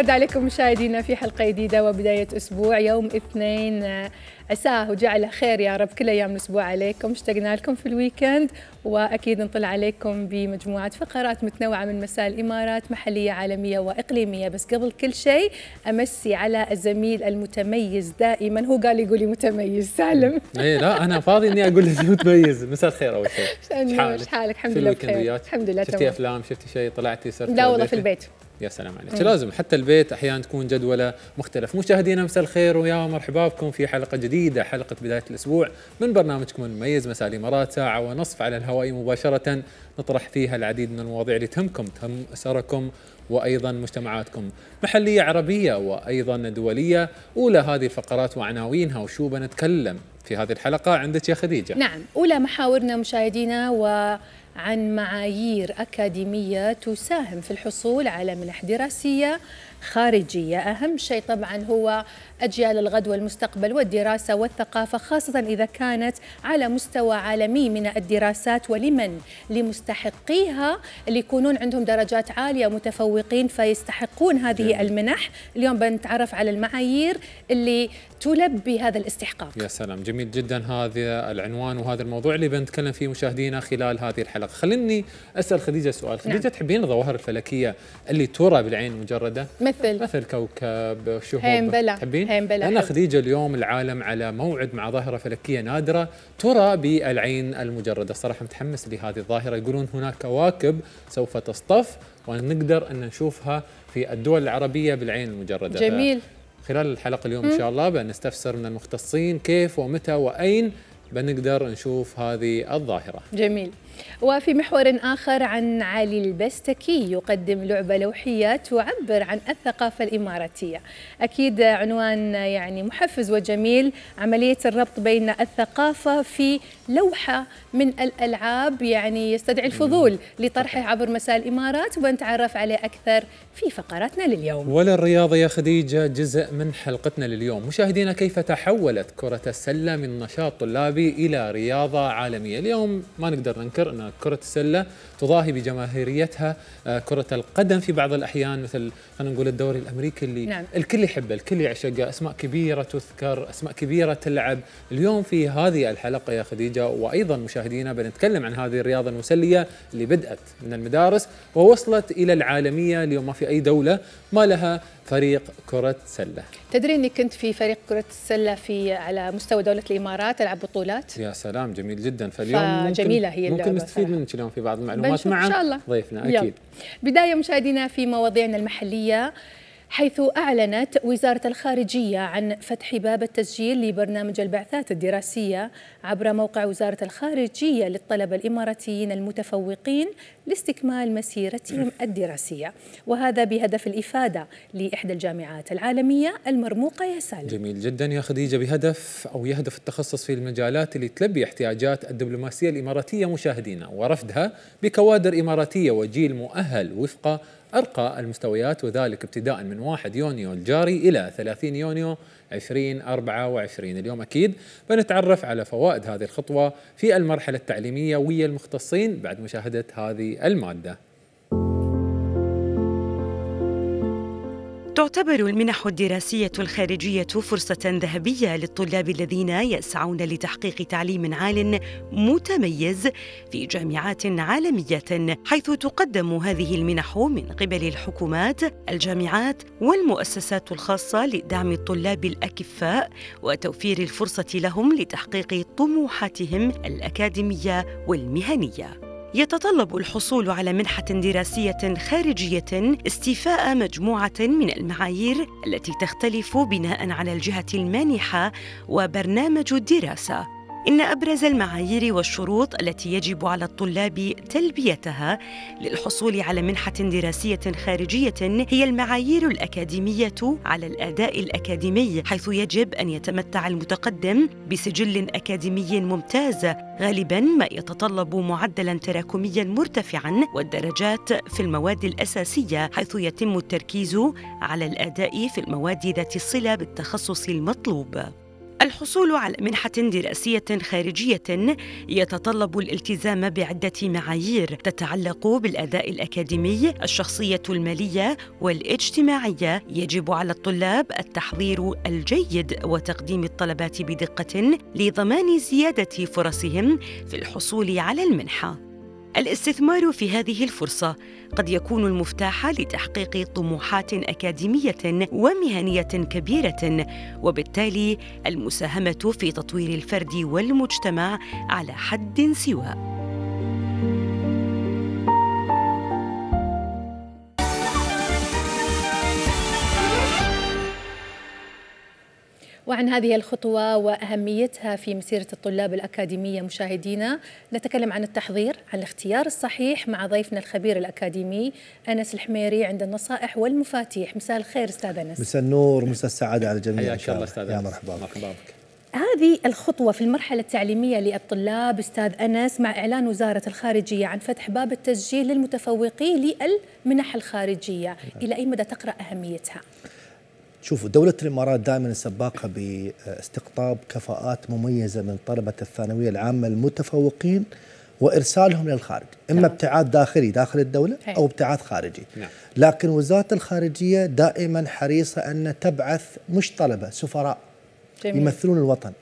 الورد عليكم مشاهدينا في حلقة جديدة وبداية أسبوع يوم اثنين آه، عساه وجعله خير يا رب كل أيام الأسبوع عليكم اشتقنا لكم في الويكند وأكيد نطلع عليكم بمجموعة فقرات متنوعة من مساء الإمارات محلية عالمية وإقليمية بس قبل كل شيء أمسي على الزميل المتميز دائما هو قال يقول لي متميز سالم ايه لا أنا فاضي إني أقول لك متميز مساء الخير أول شيء شحالك؟ حالك الحمد لله بخير الحمد لله شفتي أفلام شفتي شيء طلعتي سرت لا والله في البيت يا سلام عليك أيه. لازم حتى البيت احيانا تكون جدوله مختلف مشاهدينا مساء الخير ويا مرحبا بكم في حلقه جديده حلقه بدايه الاسبوع من برنامجكم المميز مساء الامارات ساعه ونصف على الهواء مباشره نطرح فيها العديد من المواضيع اللي تهمكم تهم اسركم وايضا مجتمعاتكم محليه عربيه وايضا دوليه اولى هذه الفقرات وعناوينها وشو بنتكلم في هذه الحلقه عندك يا خديجه نعم اولى محاورنا مشاهدينا و عن معايير أكاديمية تساهم في الحصول على منح دراسية خارجية أهم شيء طبعا هو أجيال الغد والمستقبل والدراسة والثقافة خاصة إذا كانت على مستوى عالمي من الدراسات ولمن لمستحقيها اللي يكونون عندهم درجات عالية متفوقين فيستحقون هذه جميل. المنح اليوم بنتعرف على المعايير اللي تلبي هذا الاستحقاق يا سلام جميل جدا هذا العنوان وهذا الموضوع اللي بنتكلم فيه مشاهدينا خلال هذه الحلقة خليني أسأل خديجة سؤال خديجة نعم. تحبين الظواهر الفلكية اللي ترى بالعين مجردة مثل مثل كوكب بلا تحبين؟ بلا أنا خديجة اليوم العالم على موعد مع ظاهرة فلكية نادرة ترى بالعين المجردة صراحة متحمس لهذه الظاهرة يقولون هناك كواكب سوف تصطف ونقدر أن نشوفها في الدول العربية بالعين المجردة جميل خلال الحلقة اليوم إن شاء الله بنستفسر من المختصين كيف ومتى وأين بنقدر نشوف هذه الظاهرة جميل وفي محور آخر عن علي البستكي يقدم لعبة لوحية تعبر عن الثقافة الإماراتية أكيد عنوان يعني محفز وجميل عملية الربط بين الثقافة في لوحة من الألعاب يعني يستدعي الفضول لطرحه عبر مساء الإمارات وبنتعرف عليه أكثر في فقراتنا لليوم ولا الرياضة يا خديجة جزء من حلقتنا لليوم مشاهدينا كيف تحولت كرة السلة من نشاط طلابي الإيجابي إلى رياضة عالمية اليوم ما نقدر ننكر أن كرة السلة تضاهي بجماهيريتها آه، كرة القدم في بعض الأحيان مثل خلينا نقول الدوري الأمريكي اللي نعم. الكل يحبه الكل يعشقه أسماء كبيرة تذكر أسماء كبيرة تلعب اليوم في هذه الحلقة يا خديجة وأيضا مشاهدينا بنتكلم عن هذه الرياضة المسلية اللي بدأت من المدارس ووصلت إلى العالمية اليوم ما في أي دولة ما لها فريق كرة سلة تدري أني كنت في فريق كرة السلة في على مستوى دولة الإمارات ألعب بطولات يا سلام جميل جدا فاليوم جميلة هي ممكن نستفيد منك اليوم في بعض المعلومات مع إن شاء الله. ضيفنا أكيد يوم. بداية مشاهدينا في مواضيعنا المحلية حيث أعلنت وزارة الخارجية عن فتح باب التسجيل لبرنامج البعثات الدراسية عبر موقع وزارة الخارجية للطلبة الإماراتيين المتفوقين لاستكمال مسيرتهم الدراسية وهذا بهدف الإفادة لإحدى الجامعات العالمية المرموقة يا سالم جميل جدا يا خديجة بهدف أو يهدف التخصص في المجالات اللي تلبي احتياجات الدبلوماسية الإماراتية مشاهدينا ورفدها بكوادر إماراتية وجيل مؤهل وفق أرقى المستويات وذلك ابتداء من 1 يونيو الجاري إلى 30 يونيو 2024 اليوم أكيد بنتعرف على فوائد هذه الخطوة في المرحلة التعليمية ويا المختصين بعد مشاهدة هذه المادة تعتبر المنح الدراسية الخارجية فرصة ذهبية للطلاب الذين يسعون لتحقيق تعليم عال متميز في جامعات عالمية حيث تقدم هذه المنح من قبل الحكومات، الجامعات والمؤسسات الخاصة لدعم الطلاب الأكفاء وتوفير الفرصة لهم لتحقيق طموحاتهم الأكاديمية والمهنية. يتطلب الحصول على منحة دراسية خارجية استيفاء مجموعة من المعايير التي تختلف بناء على الجهة المانحة وبرنامج الدراسة إن أبرز المعايير والشروط التي يجب على الطلاب تلبيتها للحصول على منحة دراسية خارجية هي المعايير الأكاديمية على الأداء الأكاديمي، حيث يجب أن يتمتع المتقدم بسجل أكاديمي ممتاز غالبا ما يتطلب معدلا تراكميا مرتفعا والدرجات في المواد الاساسيه حيث يتم التركيز على الاداء في المواد ذات الصله بالتخصص المطلوب الحصول على منحة دراسية خارجية يتطلب الالتزام بعدة معايير تتعلق بالأداء الأكاديمي، الشخصية المالية والاجتماعية. يجب على الطلاب التحضير الجيد وتقديم الطلبات بدقة لضمان زيادة فرصهم في الحصول على المنحة. الاستثمار في هذه الفرصه قد يكون المفتاح لتحقيق طموحات اكاديميه ومهنيه كبيره وبالتالي المساهمه في تطوير الفرد والمجتمع على حد سواء وعن هذه الخطوة وأهميتها في مسيرة الطلاب الأكاديمية مشاهدينا نتكلم عن التحضير عن الاختيار الصحيح مع ضيفنا الخبير الأكاديمي أنس الحميري عند النصائح والمفاتيح مساء الخير أستاذ أنس مساء النور مساء السعادة على الجميع حياك الله أستاذ يا مرحبا مرحبا بك هذه الخطوة في المرحلة التعليمية للطلاب أستاذ أنس مع إعلان وزارة الخارجية عن فتح باب التسجيل للمتفوقين للمنح الخارجية نعم. إلى أي مدى تقرأ أهميتها؟ شوفوا دولة الإمارات دائما سباقة باستقطاب كفاءات مميزة من طلبة الثانوية العامة المتفوقين وارسالهم للخارج اما نعم. ابتعاث داخلي داخل الدوله هي. او ابتعاث خارجي نعم. لكن وزاره الخارجيه دائما حريصه ان تبعث مش طلبه سفراء جميل. يمثلون الوطن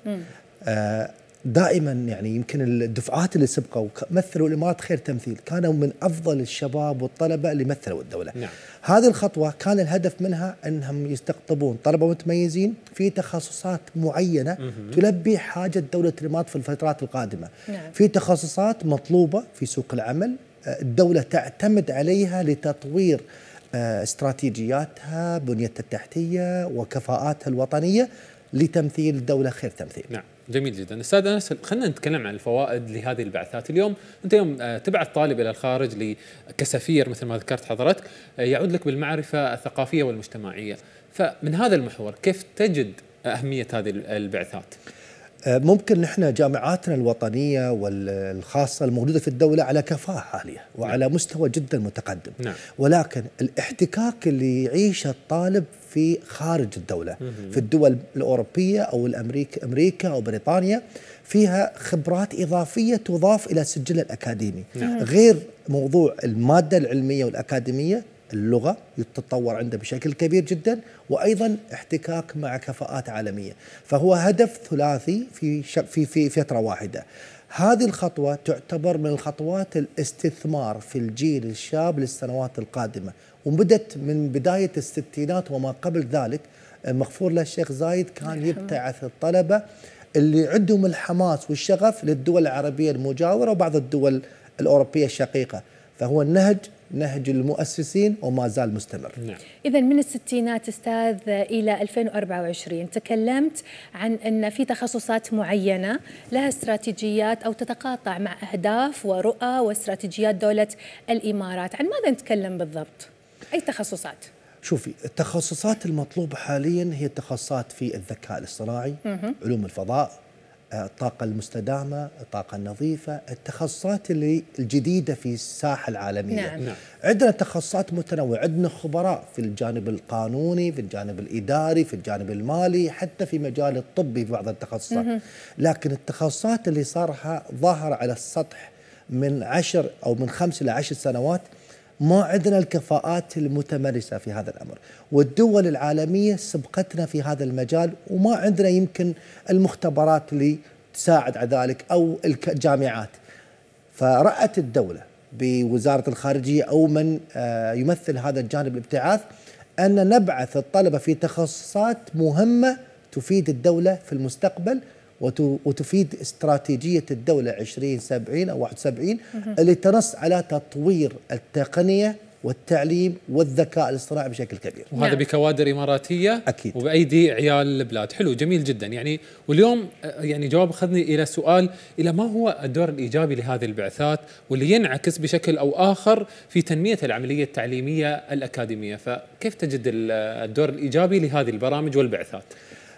آه دائما يعني يمكن الدفعات اللي سبقوا مثلوا الامارات خير تمثيل، كانوا من افضل الشباب والطلبه اللي مثلوا الدوله. نعم. هذه الخطوه كان الهدف منها انهم يستقطبون طلبه متميزين في تخصصات معينه مه. تلبي حاجه دوله الامارات في الفترات القادمه. نعم. في تخصصات مطلوبه في سوق العمل، آه، الدوله تعتمد عليها لتطوير آه، استراتيجياتها، بنيتها التحتيه وكفاءاتها الوطنيه لتمثيل الدوله خير تمثيل. نعم. جميل جدا استاذ انس خلينا نتكلم عن الفوائد لهذه البعثات اليوم انت يوم آه، تبعث طالب الى الخارج كسفير مثل ما ذكرت حضرتك آه، يعود لك بالمعرفه الثقافيه والمجتمعيه فمن هذا المحور كيف تجد اهميه هذه البعثات آه، ممكن نحن جامعاتنا الوطنية والخاصة الموجودة في الدولة على كفاءة عالية وعلى نعم. مستوى جدا متقدم نعم. ولكن الاحتكاك اللي يعيشه الطالب في خارج الدولة في الدول الأوروبية أو الأمريكا أمريكا أو بريطانيا فيها خبرات إضافية تضاف إلى السجل الأكاديمي نعم. نعم. غير موضوع المادة العلمية والأكاديمية اللغة يتطور عنده بشكل كبير جدا وأيضا احتكاك مع كفاءات عالمية فهو هدف ثلاثي في, في, في فترة واحدة هذه الخطوة تعتبر من الخطوات الاستثمار في الجيل الشاب للسنوات القادمة ومدت من بداية الستينات وما قبل ذلك مغفور له الشيخ زايد كان نعم. يبتعث الطلبة اللي عندهم الحماس والشغف للدول العربية المجاورة وبعض الدول الأوروبية الشقيقة فهو النهج نهج المؤسسين وما زال مستمر نعم. إذا من الستينات أستاذ إلى 2024 تكلمت عن أن في تخصصات معينة لها استراتيجيات أو تتقاطع مع أهداف ورؤى واستراتيجيات دولة الإمارات عن ماذا نتكلم بالضبط؟ أي تخصصات؟ شوفي التخصصات المطلوبة حاليا هي التخصصات في الذكاء الاصطناعي علوم الفضاء آه، الطاقة المستدامة الطاقة النظيفة التخصصات اللي الجديدة في الساحة العالمية نعم. نعم. عندنا تخصصات متنوعة عندنا خبراء في الجانب القانوني في الجانب الإداري في الجانب المالي حتى في مجال الطبي في بعض التخصصات مه. لكن التخصصات اللي صارها ظهر على السطح من عشر أو من خمس إلى عشر سنوات ما عندنا الكفاءات المتمرسه في هذا الامر، والدول العالميه سبقتنا في هذا المجال وما عندنا يمكن المختبرات اللي تساعد على ذلك او الجامعات. فرأت الدوله بوزاره الخارجيه او من آه، يمثل هذا الجانب الابتعاث ان نبعث الطلبه في تخصصات مهمه تفيد الدوله في المستقبل وتفيد استراتيجية الدولة 2070 أو 71 اللي تنص على تطوير التقنية والتعليم والذكاء الاصطناعي بشكل كبير وهذا نعم. بكوادر إماراتية أكيد وبأيدي عيال البلاد حلو جميل جدا يعني واليوم يعني جواب أخذني إلى سؤال إلى ما هو الدور الإيجابي لهذه البعثات واللي ينعكس بشكل أو آخر في تنمية العملية التعليمية الأكاديمية فكيف تجد الدور الإيجابي لهذه البرامج والبعثات؟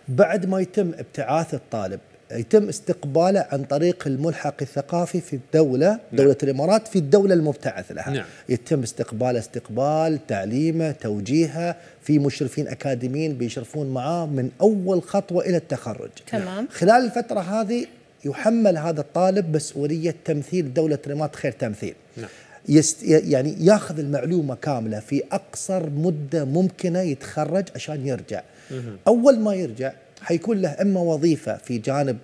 بعد ما يتم ابتعاث الطالب يتم استقباله عن طريق الملحق الثقافي في الدولة نعم. دولة الإمارات في الدولة المبتعث لها نعم. يتم استقباله استقبال تعليمه توجيهه في مشرفين أكاديميين بيشرفون معاه من أول خطوة إلى التخرج تمام نعم. خلال الفترة هذه يحمل هذا الطالب مسؤولية تمثيل دولة الإمارات خير تمثيل نعم. يست يعني ياخذ المعلومه كامله في اقصر مده ممكنه يتخرج عشان يرجع اول ما يرجع حيكون له اما وظيفه في جانب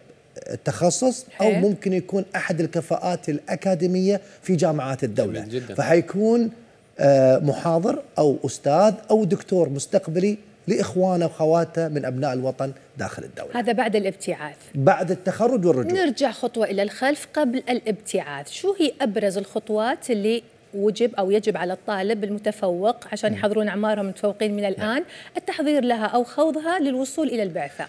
التخصص او ممكن يكون احد الكفاءات الاكاديميه في جامعات الدوله جداً. فحيكون آه، محاضر او استاذ او دكتور مستقبلي لاخوانه وخواته من ابناء الوطن داخل الدوله. هذا بعد الابتعاث. بعد التخرج والرجوع. نرجع خطوه الى الخلف قبل الابتعاث، شو هي ابرز الخطوات اللي وجب أو يجب على الطالب المتفوق عشان يحضرون أعمارهم المتفوقين من نعم. الآن التحضير لها أو خوضها للوصول إلى البعثة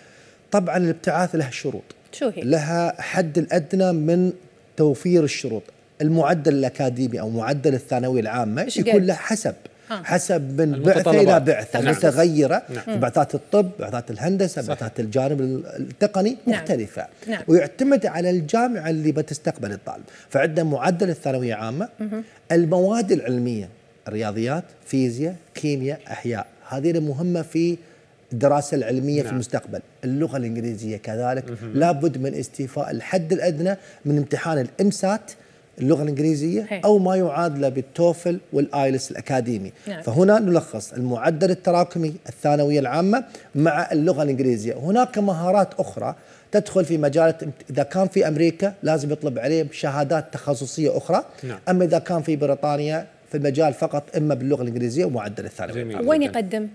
طبعا الابتعاث لها شروط شو هي؟ لها حد الأدنى من توفير الشروط المعدل الأكاديمي أو معدل الثانوية العامة يكون له حسب حسب من بعثه الى بعثه نعم. متغيره نعم. بعثات الطب بعثات الهندسه صح. بعثات الجانب التقني نعم. مختلفه نعم. ويعتمد على الجامعه اللي بتستقبل الطالب فعندنا معدل الثانويه عامه مم. المواد العلميه رياضيات فيزياء كيمياء احياء هذه المهمه في الدراسه العلميه نعم. في المستقبل اللغه الانجليزيه كذلك مهم. لابد من استيفاء الحد الادنى من امتحان الامسات اللغه الانجليزيه هي. إيه. او ما يعادله بالتوفل والايلس الاكاديمي نعم. فهنا نلخص المعدل التراكمي الثانويه العامه مع اللغه الانجليزيه هناك مهارات اخرى تدخل في مجال اذا كان في امريكا لازم يطلب عليه شهادات تخصصيه اخرى نعم. اما اذا كان في بريطانيا في المجال فقط اما باللغه الانجليزيه ومعدل الثانوي وين يقدم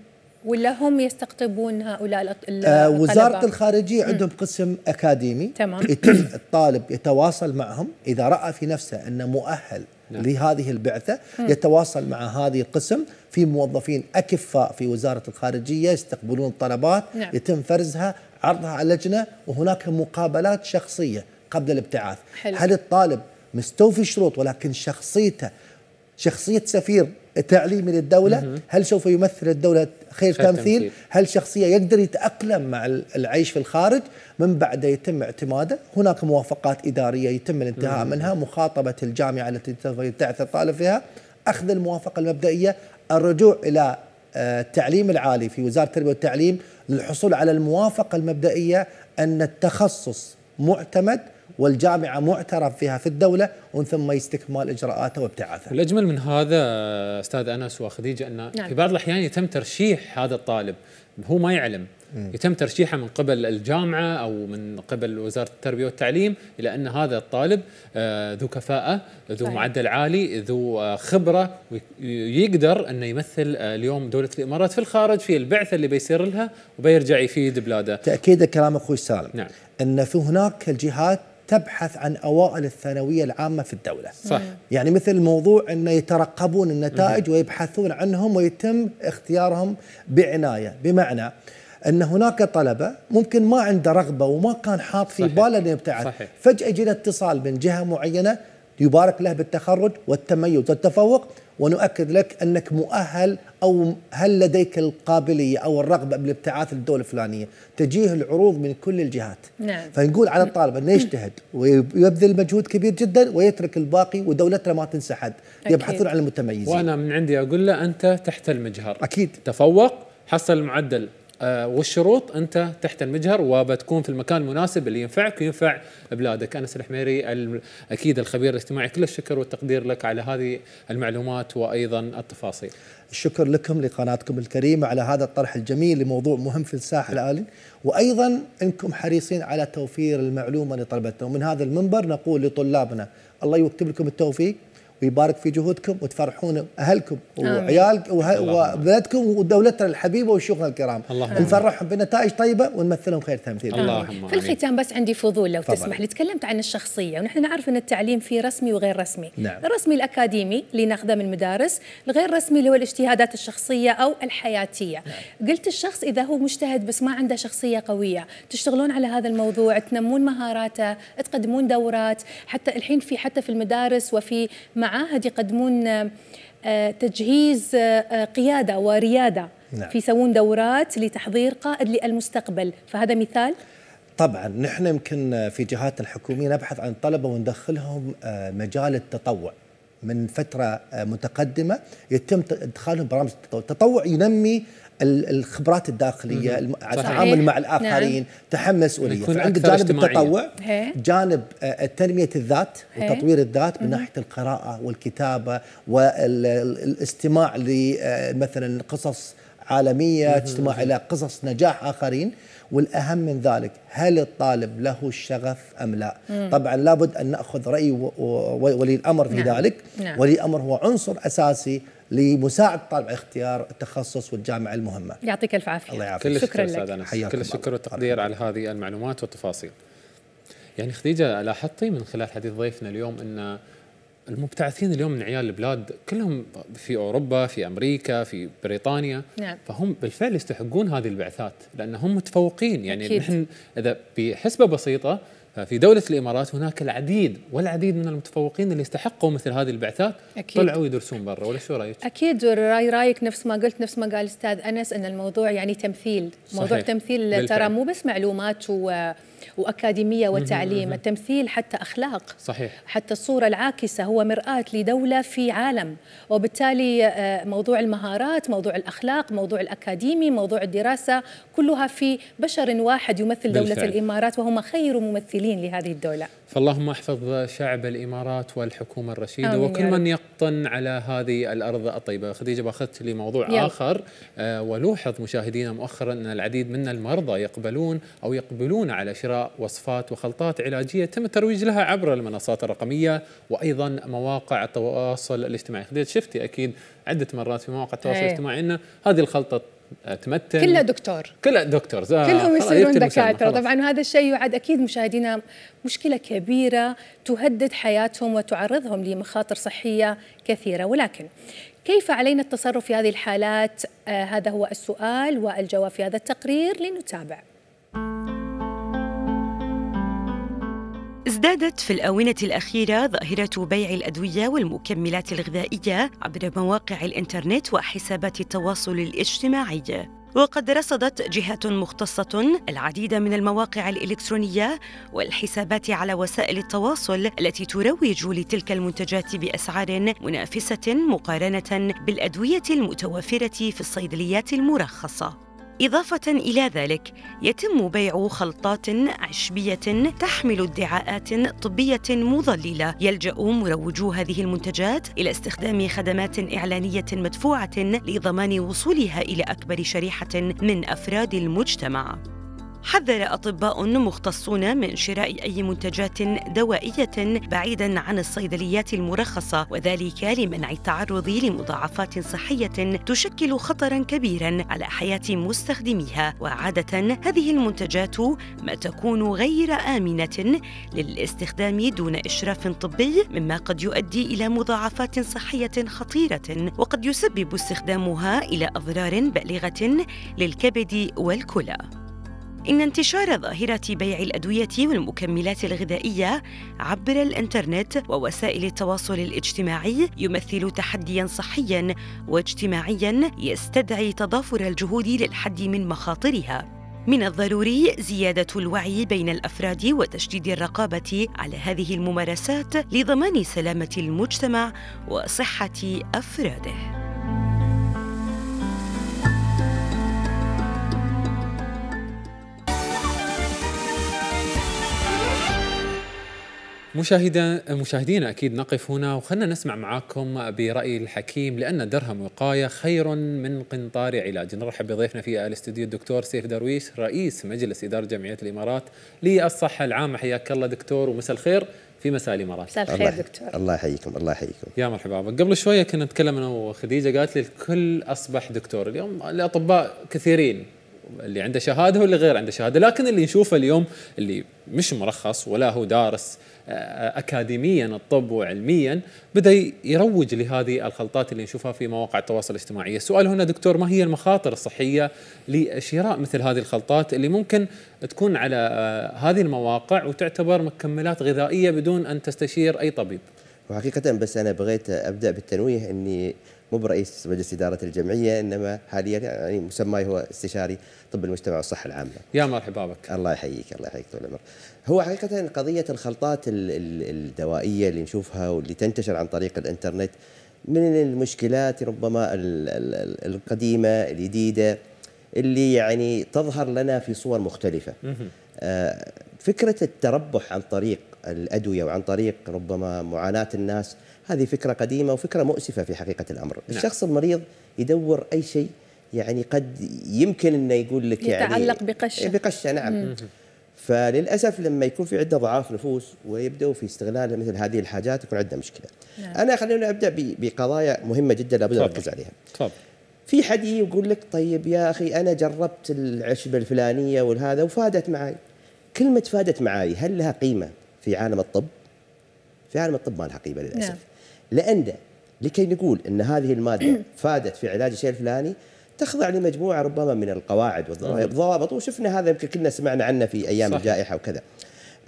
ولا هم يستقطبون هؤلاء آه، الطلبة؟ وزارة الخارجية عندهم قسم أكاديمي تمام يتم الطالب يتواصل معهم إذا رأى في نفسه أنه مؤهل نعم. لهذه البعثة مم. يتواصل مع هذه القسم في موظفين أكفاء في وزارة الخارجية يستقبلون الطلبات نعم. يتم فرزها عرضها على اللجنة وهناك مقابلات شخصية قبل الابتعاث حلو. هل الطالب مستوفي الشروط ولكن شخصيته شخصية سفير تعليمي للدولة هل سوف يمثل الدولة خير تمثيل هل شخصية يقدر يتأقلم مع العيش في الخارج من بعد يتم اعتماده هناك موافقات إدارية يتم الانتهاء منها مخاطبة الجامعة التي سوف يبتعث الطالب فيها أخذ الموافقة المبدئية الرجوع إلى آه، التعليم العالي في وزارة التربية والتعليم للحصول على الموافقة المبدئية أن التخصص معتمد والجامعة معترف فيها في الدولة ومن ثم يستكمل إجراءاته وابتعاثه الأجمل من هذا أستاذ أنس وخديجة أن نعم. في بعض الأحيان يتم ترشيح هذا الطالب هو ما يعلم م. يتم ترشيحه من قبل الجامعة أو من قبل وزارة التربية والتعليم إلى أن هذا الطالب آه، ذو كفاءة ذو صحيح. معدل عالي ذو آه، خبرة ويقدر أنه يمثل آه، اليوم دولة الإمارات في الخارج في البعثة اللي بيصير لها وبيرجع يفيد بلاده تأكيد كلام أخوي سالم نعم. أن في هناك الجهات تبحث عن اوائل الثانويه العامه في الدوله. صح. يعني مثل موضوع انه يترقبون النتائج ويبحثون عنهم ويتم اختيارهم بعنايه، بمعنى ان هناك طلبه ممكن ما عنده رغبه وما كان حاط في باله انه يبتعد، صحيح. فجاه جينا اتصال من جهه معينه يبارك له بالتخرج والتميز والتفوق ونؤكد لك انك مؤهل أو هل لديك القابلية أو الرغبة بالابتعاث للدولة الفلانية تجيه العروض من كل الجهات نعم. فنقول على الطالب أنه يجتهد ويبذل مجهود كبير جدا ويترك الباقي ودولتنا ما تنسى حد يبحثون عن المتميزين وأنا من عندي أقول له أنت تحت المجهر أكيد تفوق حصل المعدل آه، والشروط انت تحت المجهر وبتكون في المكان المناسب اللي ينفعك وينفع بلادك انس الحميري اكيد الخبير الاجتماعي كل الشكر والتقدير لك على هذه المعلومات وايضا التفاصيل الشكر لكم لقناتكم الكريمه على هذا الطرح الجميل لموضوع مهم في الساحل الالي وايضا انكم حريصين على توفير المعلومه لطلبتنا ومن هذا المنبر نقول لطلابنا الله يكتب لكم التوفيق ويبارك في جهودكم وتفرحون اهلكم وعيالكم وبلدكم ودولتنا الحبيبه وشيوخنا الكرام نفرحهم بنتائج طيبه ونمثلهم خير تمثيل في الختام بس عندي فضول لو فضل. تسمح لي تكلمت عن الشخصيه ونحن نعرف ان التعليم فيه رسمي وغير رسمي نعم. الرسمي الاكاديمي اللي ناخذه من المدارس الغير رسمي اللي هو الاجتهادات الشخصيه او الحياتيه نعم. قلت الشخص اذا هو مجتهد بس ما عنده شخصيه قويه تشتغلون على هذا الموضوع تنمون مهاراته تقدمون دورات حتى الحين في حتى في المدارس وفي مع معاهد يقدمون آه، تجهيز آه، قياده ورياده نعم. فيسوون دورات لتحضير قائد للمستقبل فهذا مثال طبعا نحن يمكن في جهاتنا الحكوميه نبحث عن الطلبه وندخلهم آه، مجال التطوع من فتره متقدمه يتم ادخالهم برامج التطوع، التطوع ينمي الخبرات الداخليه التعامل مع نعم. الاخرين نعم. تحمل مسؤوليه يعني عندك جانب التطوع جانب آه، تنميه الذات وتطوير الذات من ناحيه القراءه والكتابه والاستماع لمثلا آه، قصص عالميه تستمع الى قصص نجاح اخرين والاهم من ذلك هل الطالب له الشغف ام لا؟ مم. طبعا لابد ان ناخذ راي ولي الامر في نعم. ذلك نعم. ولي الامر هو عنصر اساسي لمساعدة طالب اختيار التخصص والجامعة المهمة يعطيك الف عافية الله يعافيك شكرا لك كل الشكر والتقدير على هذه المعلومات والتفاصيل يعني خديجة لاحظتي من خلال حديث ضيفنا اليوم أن المبتعثين اليوم من عيال البلاد كلهم في اوروبا في امريكا في بريطانيا نعم. فهم بالفعل يستحقون هذه البعثات لانهم متفوقين يعني نحن اذا بحسبه بسيطه ففي دولة الإمارات هناك العديد والعديد من المتفوقين اللي يستحقوا مثل هذه البعثات أكيد. طلعوا يدرسون برا ولا شو رأيك؟ أكيد رأي رأيك نفس ما قلت نفس ما قال أستاذ أنس أن الموضوع يعني تمثيل صحيح. موضوع تمثيل بالفعل. ترى مو بس معلومات و وأكاديمية وتعليم التمثيل حتى أخلاق صحيح. حتى الصورة العاكسة هو مرآة لدولة في عالم وبالتالي آه، موضوع المهارات موضوع الأخلاق موضوع الأكاديمي موضوع الدراسة كلها في بشر واحد يمثل دولة بالفعل. الإمارات وهم خير ممثلين لهذه الدولة فاللهم احفظ شعب الامارات والحكومه الرشيده وكل من يقطن على هذه الارض الطيبه، خديجه باخذت لي موضوع يب. اخر آه ولوحظ مشاهدينا مؤخرا ان العديد من المرضى يقبلون او يقبلون على شراء وصفات وخلطات علاجيه تم الترويج لها عبر المنصات الرقميه وايضا مواقع التواصل الاجتماعي، خديجه شفتي اكيد عده مرات في مواقع التواصل إيه. الاجتماعي ان هذه الخلطه تمتن كلها دكتور كلها دكتورز آه، كلهم يصيرون دكاتره طبعا هذا الشيء يعد اكيد مشاهدينا مشكله كبيره تهدد حياتهم وتعرضهم لمخاطر صحيه كثيره ولكن كيف علينا التصرف في هذه الحالات آه هذا هو السؤال والجواب في هذا التقرير لنتابع ازدادت في الآونة الأخيرة ظاهرة بيع الأدوية والمكملات الغذائية عبر مواقع الإنترنت وحسابات التواصل الاجتماعي وقد رصدت جهة مختصة العديد من المواقع الإلكترونية والحسابات على وسائل التواصل التي تروج لتلك المنتجات بأسعار منافسة مقارنة بالأدوية المتوفرة في الصيدليات المرخصة إضافة إلى ذلك يتم بيع خلطات عشبية تحمل ادعاءات طبية مضللة يلجأ مروجو هذه المنتجات إلى استخدام خدمات إعلانية مدفوعة لضمان وصولها إلى أكبر شريحة من أفراد المجتمع حذر أطباء مختصون من شراء أي منتجات دوائية بعيدا عن الصيدليات المرخصة وذلك لمنع التعرض لمضاعفات صحية تشكل خطرا كبيرا على حياة مستخدميها وعادة هذه المنتجات ما تكون غير آمنة للاستخدام دون إشراف طبي مما قد يؤدي إلى مضاعفات صحية خطيرة وقد يسبب استخدامها إلى أضرار بالغة للكبد والكلى إن انتشار ظاهرة بيع الأدوية والمكملات الغذائية عبر الإنترنت ووسائل التواصل الاجتماعي يمثل تحديا صحيا واجتماعيا يستدعي تضافر الجهود للحد من مخاطرها من الضروري زيادة الوعي بين الأفراد وتشديد الرقابة على هذه الممارسات لضمان سلامة المجتمع وصحة أفراده. مشاهدين مشاهدينا اكيد نقف هنا وخلنا نسمع معاكم براي الحكيم لان درهم وقايه خير من قنطار علاج نرحب بضيفنا في الاستديو الدكتور سيف درويش رئيس مجلس اداره جمعيه الامارات للصحه العامه حياك الله دكتور ومساء الخير في مساء الامارات مساء الخير الله دكتور الله يحييكم الله يحييكم يا مرحبا قبل شويه كنا نتكلم انا وخديجه قالت لي الكل اصبح دكتور اليوم الاطباء كثيرين اللي عنده شهاده واللي غير عنده شهاده لكن اللي نشوفه اليوم اللي مش مرخص ولا هو دارس اكاديميا الطب وعلميا بدا يروج لهذه الخلطات اللي نشوفها في مواقع التواصل الاجتماعي، السؤال هنا دكتور ما هي المخاطر الصحيه لشراء مثل هذه الخلطات اللي ممكن تكون على هذه المواقع وتعتبر مكملات غذائيه بدون ان تستشير اي طبيب؟ وحقيقة بس أنا بغيت أبدأ بالتنويه أني مو برئيس مجلس إدارة الجمعية إنما حاليا يعني مسماي هو استشاري طب المجتمع والصحة العامة يا مرحبا بك الله يحييك الله يحييك طول العمر هو حقيقة قضية الخلطات الدوائية اللي نشوفها واللي تنتشر عن طريق الإنترنت من المشكلات ربما القديمة الجديدة اللي يعني تظهر لنا في صور مختلفة آه، فكرة التربح عن طريق الأدوية وعن طريق ربما معاناة الناس هذه فكرة قديمة وفكرة مؤسفة في حقيقة الأمر نعم. الشخص المريض يدور أي شيء يعني قد يمكن أنه يقول لك يتعلق يعني يتعلق بقشة بقشة نعم مم. فللأسف لما يكون في عدة ضعاف نفوس ويبدأوا في استغلال مثل هذه الحاجات يكون عندنا مشكلة نعم. أنا خلينا أبدأ بقضايا مهمة جدا لابد نركز عليها طب. في حد يقول لك طيب يا أخي أنا جربت العشبة الفلانية والهذا وفادت معي كلمة فادت معي هل لها قيمة في عالم الطب؟ في عالم الطب ما لها قيمة للأسف نعم. لأن لكي نقول أن هذه المادة فادت في علاج الشيء الفلاني تخضع لمجموعة ربما من القواعد والضوابط وشفنا هذا يمكن كلنا سمعنا عنه في أيام صح. الجائحة وكذا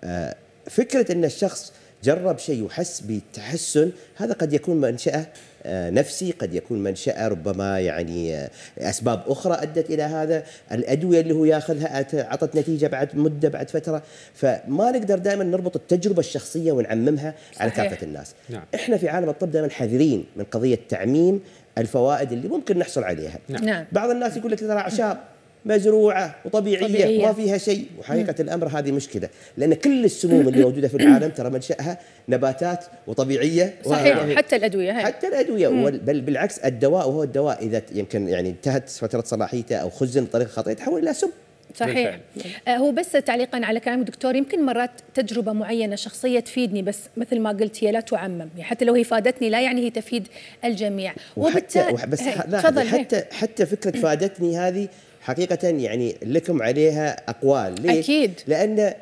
آه، فكرة أن الشخص جرب شيء وحس بتحسن هذا قد يكون منشأه نفسي قد يكون منشأه ربما يعني آه، أسباب أخرى أدت إلى هذا الأدوية اللي هو ياخذها أعطت نتيجة بعد مدة بعد فترة فما نقدر دائما نربط التجربة الشخصية ونعممها صحيح. على كافة الناس نعم. إحنا في عالم الطب دائما حذرين من قضية تعميم الفوائد اللي ممكن نحصل عليها نعم. نعم. بعض الناس يقول لك ترى اعشاب مزروعه وطبيعيه, طبيعية. ما فيها شيء وحقيقه الامر هذه مشكله لان كل السموم اللي موجوده في العالم ترى منشاها نباتات وطبيعيه صحيح و... حتى الادويه هاي. حتى الادويه بل بالعكس الدواء وهو الدواء اذا يمكن يعني انتهت فتره صلاحيته او خزن بطريقه خاطئه يتحول الى سم صحيح بالفعل. آه، هو بس تعليقا على كلام الدكتور يمكن مرات تجربه معينه شخصيه تفيدني بس مثل ما قلت هي لا تعمم يعني حتى لو هي فادتني لا يعني هي تفيد الجميع وبالتالي بس إيه، إيه. حتى حتى فكره فادتني هذه حقيقه يعني لكم عليها اقوال ليه؟ اكيد لان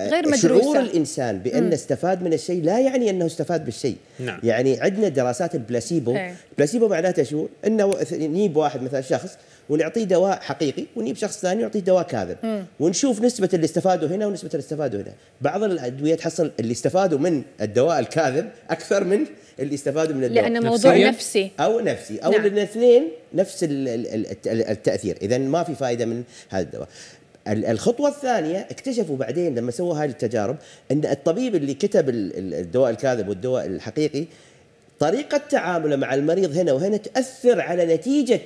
غير مدروسة. شعور الانسان بان مم. استفاد من الشيء لا يعني انه استفاد بالشيء نعم. يعني عندنا دراسات البلاسيبو هي. إيه. البلاسيبو معناته شو انه نيب واحد مثلا شخص ونعطيه دواء حقيقي ونجيب شخص ثاني يعطيه دواء كاذب مم. ونشوف نسبه اللي استفادوا هنا ونسبه اللي استفادوا هنا بعض الادويه تحصل اللي استفادوا من الدواء الكاذب اكثر من اللي استفادوا من الدواء لان موضوع نفسي او نفسي او نعم. الاثنين نفس التاثير اذا ما في فائده من هذا الدواء الخطوة الثانية اكتشفوا بعدين لما سووا هذه التجارب أن الطبيب اللي كتب الدواء الكاذب والدواء الحقيقي طريقة تعامله مع المريض هنا وهنا تأثر على نتيجة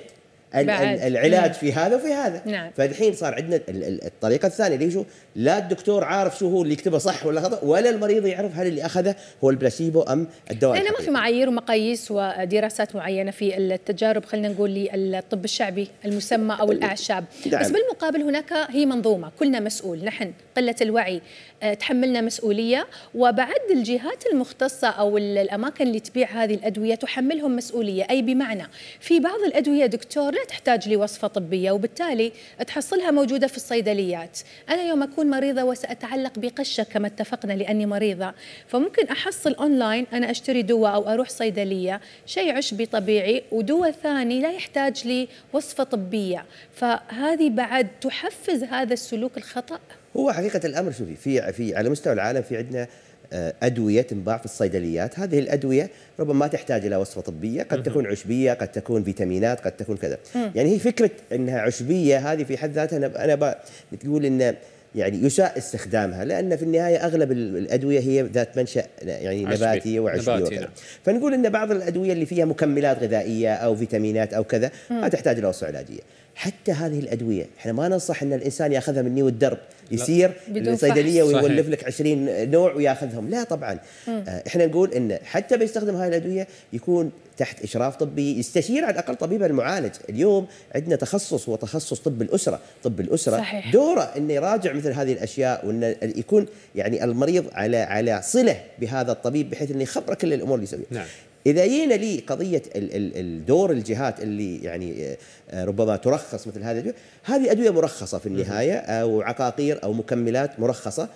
العلاج نعم. في هذا وفي هذا نعم. فالحين صار عندنا الطريقه الثانيه اللي شو لا الدكتور عارف شو هو اللي يكتبه صح ولا خطا ولا المريض يعرف هل اللي اخذه هو البلاسيبو ام الدواء لانه ما في معايير ومقاييس ودراسات معينه في التجارب خلينا نقول للطب الشعبي المسمى او الاعشاب نعم. بس بالمقابل هناك هي منظومه كلنا مسؤول نحن قله الوعي آه، تحملنا مسؤوليه وبعد الجهات المختصه او الاماكن اللي تبيع هذه الادويه تحملهم مسؤوليه اي بمعنى في بعض الادويه دكتور لا تحتاج لوصفه طبيه وبالتالي تحصلها موجوده في الصيدليات انا يوم اكون مريضه وساتعلق بقشه كما اتفقنا لاني مريضه فممكن احصل اونلاين انا اشتري دواء او اروح صيدليه شيء عشبي طبيعي ودواء ثاني لا يحتاج لوصفه طبيه فهذه بعد تحفز هذا السلوك الخطأ هو حقيقه الامر شوفي في في على مستوى العالم في عندنا آه، ادويه تنباع في الصيدليات، هذه الادويه ربما ما تحتاج الى وصفه طبيه، قد تكون عشبيه، قد تكون فيتامينات، قد تكون كذا. يعني هي فكره انها عشبيه هذه في حد ذاتها انا بتقول ان يعني يساء استخدامها لان في النهايه اغلب الادويه هي ذات منشا يعني نباتيه وعشبيه نباتي وكذا. نعم. فنقول ان بعض الادويه اللي فيها مكملات غذائيه او فيتامينات او كذا ما تحتاج الى وصفه علاجيه. حتى هذه الادويه احنا ما ننصح ان الانسان ياخذها مني والدرب يسير للصيدليه ويولف لك 20 نوع وياخذهم لا طبعا مم. آه، احنا نقول ان حتى بيستخدم هاي الادويه يكون تحت اشراف طبي يستشير على الاقل طبيبه المعالج اليوم عندنا تخصص هو تخصص طب الاسره طب الاسره صحيح. دوره انه يراجع مثل هذه الاشياء وانه يكون يعني المريض على على صله بهذا الطبيب بحيث انه يخبره كل الامور اللي يسويها نعم. اذا جينا لي قضيه الدور الجهات اللي يعني آه، آه، ربما ترخص مثل هذه الادويه هذه ادويه مرخصه في النهايه او عقاقير او مكملات مرخصه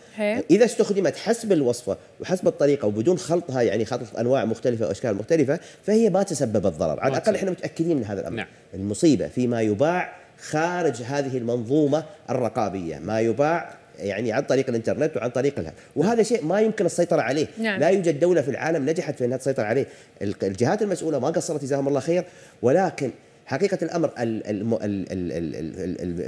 اذا استخدمت حسب الوصفه وحسب الطريقه وبدون خلطها يعني خلط انواع مختلفه واشكال مختلفه فهي ما تسبب الضرر على الاقل احنا متاكدين من هذا الامر نعم. المصيبه فيما يباع خارج هذه المنظومه الرقابيه ما يباع يعني عن طريق الانترنت وعن طريق الهب وهذا شيء ما يمكن السيطره عليه نعم. لا يوجد دوله في العالم نجحت في انها تسيطر عليه الجهات المسؤوله ما قصرت جزاهم الله خير ولكن حقيقة الأمر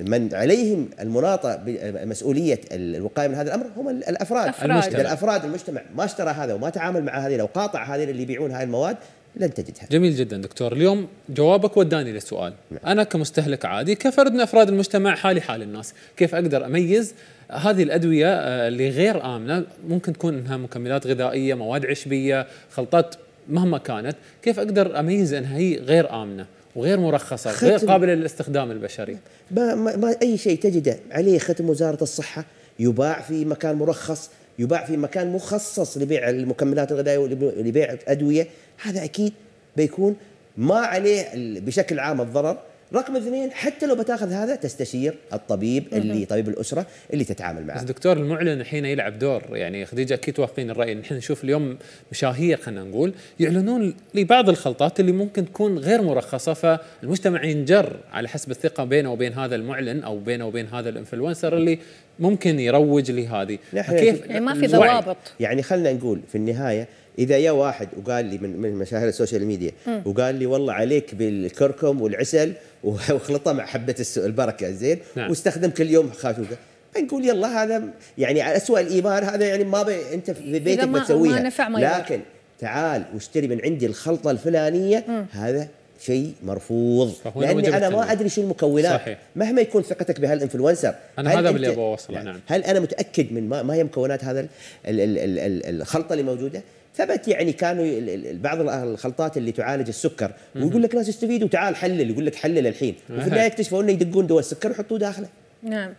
من عليهم المناطة بمسؤولية الوقاية من هذا الأمر هم الأفراد المجتمع. الأفراد المجتمع ما اشترى هذا وما تعامل مع هذه أو قاطع هذه اللي يبيعون هذه المواد لن تجدها جميل جدا دكتور اليوم جوابك وداني للسؤال نعم. أنا كمستهلك عادي كفرد من أفراد المجتمع حالي حال الناس كيف أقدر أميز هذه الأدوية اللي غير آمنة ممكن تكون أنها مكملات غذائية مواد عشبية خلطات مهما كانت كيف أقدر أميز أنها هي غير آمنة وغير مرخصه غير قابله للاستخدام البشري ما, ما, ما اي شيء تجده عليه ختم وزاره الصحه يباع في مكان مرخص يباع في مكان مخصص لبيع المكملات الغذائيه ولبيع الادويه هذا اكيد بيكون ما عليه بشكل عام الضرر رقم اثنين حتى لو بتاخذ هذا تستشير الطبيب اللي طبيب الاسره اللي تتعامل معه بس دكتور المعلن الحين يلعب دور يعني خديجه اكيد توافقين الراي نحن نشوف اليوم مشاهير خلينا نقول يعلنون لبعض الخلطات اللي ممكن تكون غير مرخصه فالمجتمع ينجر على حسب الثقه بينه وبين هذا المعلن او بينه وبين هذا الانفلونسر اللي ممكن يروج لهذه كيف يعني ما في ضوابط يعني, يعني خلينا نقول في النهايه اذا يا واحد وقال لي من من مشاهير السوشيال ميديا وقال لي والله عليك بالكركم والعسل وخلطها مع حبه البركه زين نعم. واستخدم كل يوم خاشوقه نقول يلا هذا يعني على اسوء الايمان هذا يعني ما بي انت في بيتك ما تسويها ما نفع ما لكن تعال واشتري من عندي الخلطه الفلانيه مم. هذا شيء مرفوض لاني انا ما ادري شو المكونات صحيح. مهما يكون ثقتك بهالانفلونسر انا هذا اللي ابغى اوصله يعني نعم هل انا متاكد من ما, هي مكونات هذا الخلطه اللي موجوده ثبت يعني كانوا بعض الخلطات اللي تعالج السكر ويقول لك ناس يستفيدوا تعال حلل يقول لك حلل الحين نعم. وفي النهايه اكتشفوا انه يدقون دواء السكر ويحطوه داخله نعم,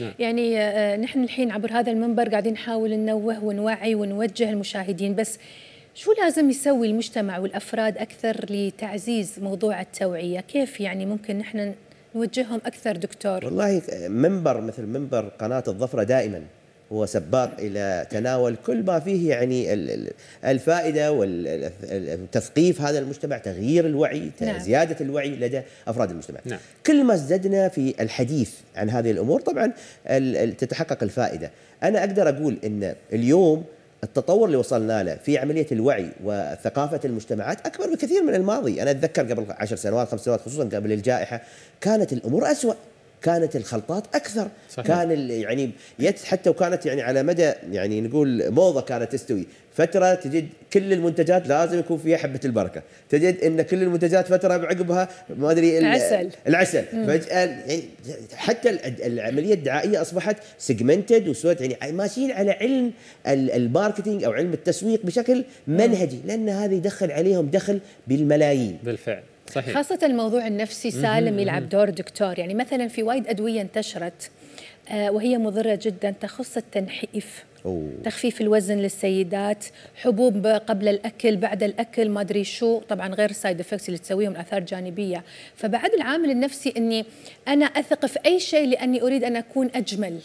نعم. يعني آه، آه، نحن الحين عبر هذا المنبر قاعدين نحاول ننوه ونوعي ونوجه المشاهدين بس شو لازم يسوي المجتمع والافراد اكثر لتعزيز موضوع التوعيه؟ كيف يعني ممكن نحن نوجههم اكثر دكتور؟ والله آه، منبر مثل منبر قناه الظفره دائما هو سباق الى تناول كل ما فيه يعني الفائده والتثقيف هذا المجتمع تغيير الوعي نعم. زياده الوعي لدى افراد المجتمع نعم. كل ما ازددنا في الحديث عن هذه الامور طبعا تتحقق الفائده انا اقدر اقول ان اليوم التطور اللي وصلنا له في عمليه الوعي وثقافه المجتمعات اكبر بكثير من الماضي، انا اتذكر قبل عشر سنوات خمس سنوات خصوصا قبل الجائحه كانت الامور اسوء كانت الخلطات اكثر صحيح. كان يعني يت حتى وكانت يعني على مدى يعني نقول موضه كانت تستوي فتره تجد كل المنتجات لازم يكون فيها حبه البركه تجد ان كل المنتجات فتره بعقبها ما ادري العسل العسل مم. فجاه يعني حتى العمليه الدعائيه اصبحت سيجمنتد وسوت يعني ماشيين على علم الماركتينج او علم التسويق بشكل منهجي لان هذا يدخل عليهم دخل بالملايين بالفعل صحيح. خاصة الموضوع النفسي سالم يلعب دور دكتور يعني مثلا في وايد أدوية انتشرت آه، وهي مضرة جدا تخص التنحيف أوه. تخفيف الوزن للسيدات حبوب قبل الاكل بعد الاكل ما ادري شو طبعا غير سايد افكتس اللي تسويهم اثار جانبيه فبعد العامل النفسي اني انا اثق في اي شيء لاني اريد ان اكون اجمل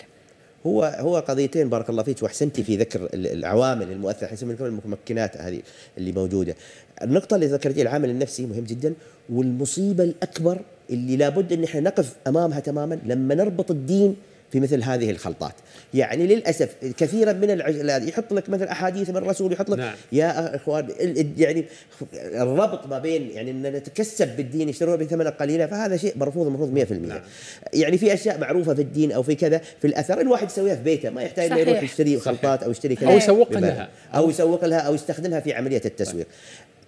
هو هو قضيتين بارك الله فيك واحسنتي في ذكر العوامل المؤثره احنا نسميها الممكنات هذه اللي موجوده النقطة اللي ذكرتيها العامل النفسي مهم جدا والمصيبة الأكبر اللي لابد أن احنا نقف أمامها تماما لما نربط الدين في مثل هذه الخلطات يعني للاسف كثيرا من العجلات يحط لك مثل احاديث من الرسول يحط لك نعم. يا اخوان يعني الربط ما بين يعني ان نتكسب بالدين يشتروه بثمن قليلا فهذا شيء مرفوض المفروض 100% نعم. يعني في اشياء معروفه في الدين او في كذا في الاثر الواحد يسويها في بيته ما يحتاج انه يروح يشتري خلطات او يشتري كذا او يسوق لها او يسوق لها او يستخدمها في عمليه التسويق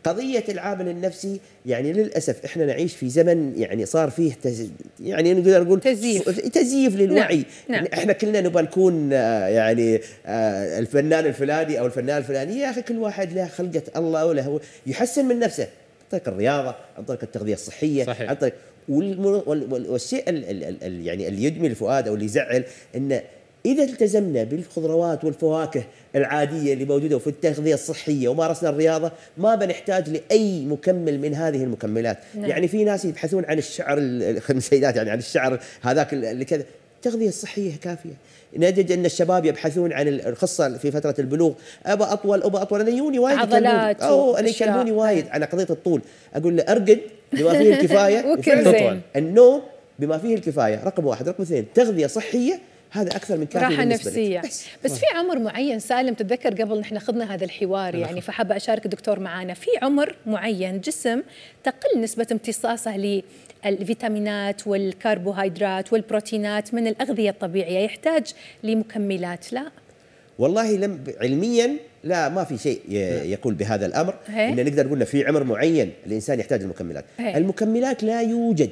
قضية العامل النفسي يعني للأسف احنا نعيش في زمن يعني صار فيه تز... يعني نقدر نقول تزييف تزييف للوعي نعم. نعم. يعني احنا كلنا نبغى نكون آه، يعني آه، الفنان الفلاني أو الفنان الفلاني يا أخي كل واحد له خلقة الله وله يحسن من نفسه عن طريق الرياضة عن طريق التغذية الصحية صحيح. عن طريق والشيء ال ال ال يعني اللي يدمي الفؤاد أو اللي يزعل أنه إذا التزمنا بالخضروات والفواكه العادية اللي موجودة وفي التغذية الصحية ومارسنا الرياضة ما بنحتاج لأي مكمل من هذه المكملات نعم. يعني في ناس يبحثون عن الشعر السيدات يعني عن الشعر هذاك اللي كذا التغذية الصحية كافية نجد ان الشباب يبحثون عن الخصه في فتره البلوغ ابى اطول ابى اطول انا يوني وايد عضلات او انا يكلموني وايد على قضيه الطول اقول له ارقد بما فيه الكفايه وكل اطول النوم بما فيه الكفايه رقم واحد رقم اثنين تغذيه صحيه هذا اكثر من كافي راحه نفسيه بس, بس في عمر معين سالم تتذكر قبل نحن اخذنا هذا الحوار نعم. يعني فحابه اشارك الدكتور معانا في عمر معين جسم تقل نسبه امتصاصه للفيتامينات والكربوهيدرات والبروتينات من الاغذيه الطبيعيه يحتاج لمكملات لا والله لم علميا لا ما في شيء نعم. يقول بهذا الامر ان نقدر نقول في عمر معين الانسان يحتاج المكملات هي. المكملات لا يوجد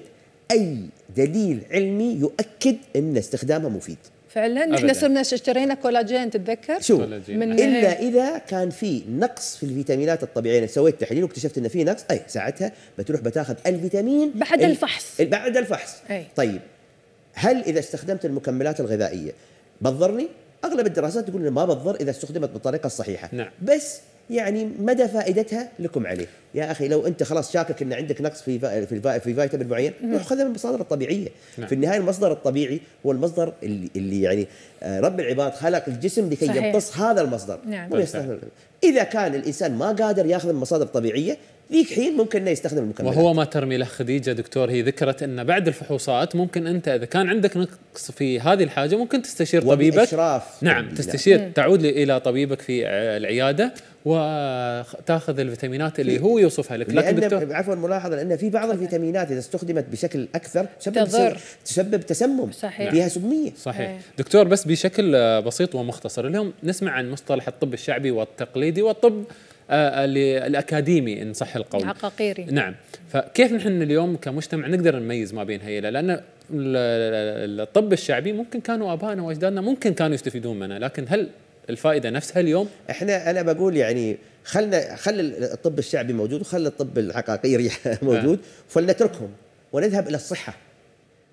اي دليل علمي يؤكد ان استخدامه مفيد فعلا احنا صرنا اشترينا كولاجين تتذكر شو من الا اذا كان في نقص في الفيتامينات الطبيعيه انا سويت تحليل واكتشفت انه في نقص اي ساعتها بتروح بتاخذ الفيتامين بعد الفحص بعد الفحص أي. طيب هل اذا استخدمت المكملات الغذائيه بتضرني اغلب الدراسات تقول ما بتضر اذا استخدمت بالطريقه الصحيحه نعم. بس يعني مدى فائدتها لكم عليه يا اخي لو انت خلاص شاكك ان عندك نقص في في في فيتامين معين روح خذها من المصادر الطبيعيه نعم. في النهايه المصدر الطبيعي هو المصدر اللي, اللي يعني آه، رب العباد خلق الجسم لكي يمتص هذا المصدر نعم. اذا كان الانسان ما قادر ياخذ من مصادر طبيعيه ذيك حين ممكن انه يستخدم المكملات وهو ما ترمي له خديجه دكتور هي ذكرت انه بعد الفحوصات ممكن انت اذا كان عندك نقص في هذه الحاجه ممكن تستشير طبيبك نعم تستشير تعود الى طبيبك في العياده وتاخذ الفيتامينات اللي هو يوصفها لك لكن لأن عفوا ملاحظه لان في بعض الفيتامينات اذا استخدمت بشكل اكثر تضر تسبب تسمم صحيح فيها سميه صحيح هي. دكتور بس بشكل بسيط ومختصر اليوم نسمع عن مصطلح الطب الشعبي والتقليدي والطب الاكاديمي آه، آه، ان صح القول عقاقيري نعم فكيف نحن اليوم كمجتمع نقدر نميز ما بين هيلا لان الطب الشعبي ممكن كانوا ابائنا واجدادنا ممكن كانوا يستفيدون منه لكن هل الفائده نفسها اليوم احنا انا بقول يعني خلنا خل الطب الشعبي موجود وخل الطب العقاقيري موجود آه. فلنتركهم ونذهب الى الصحه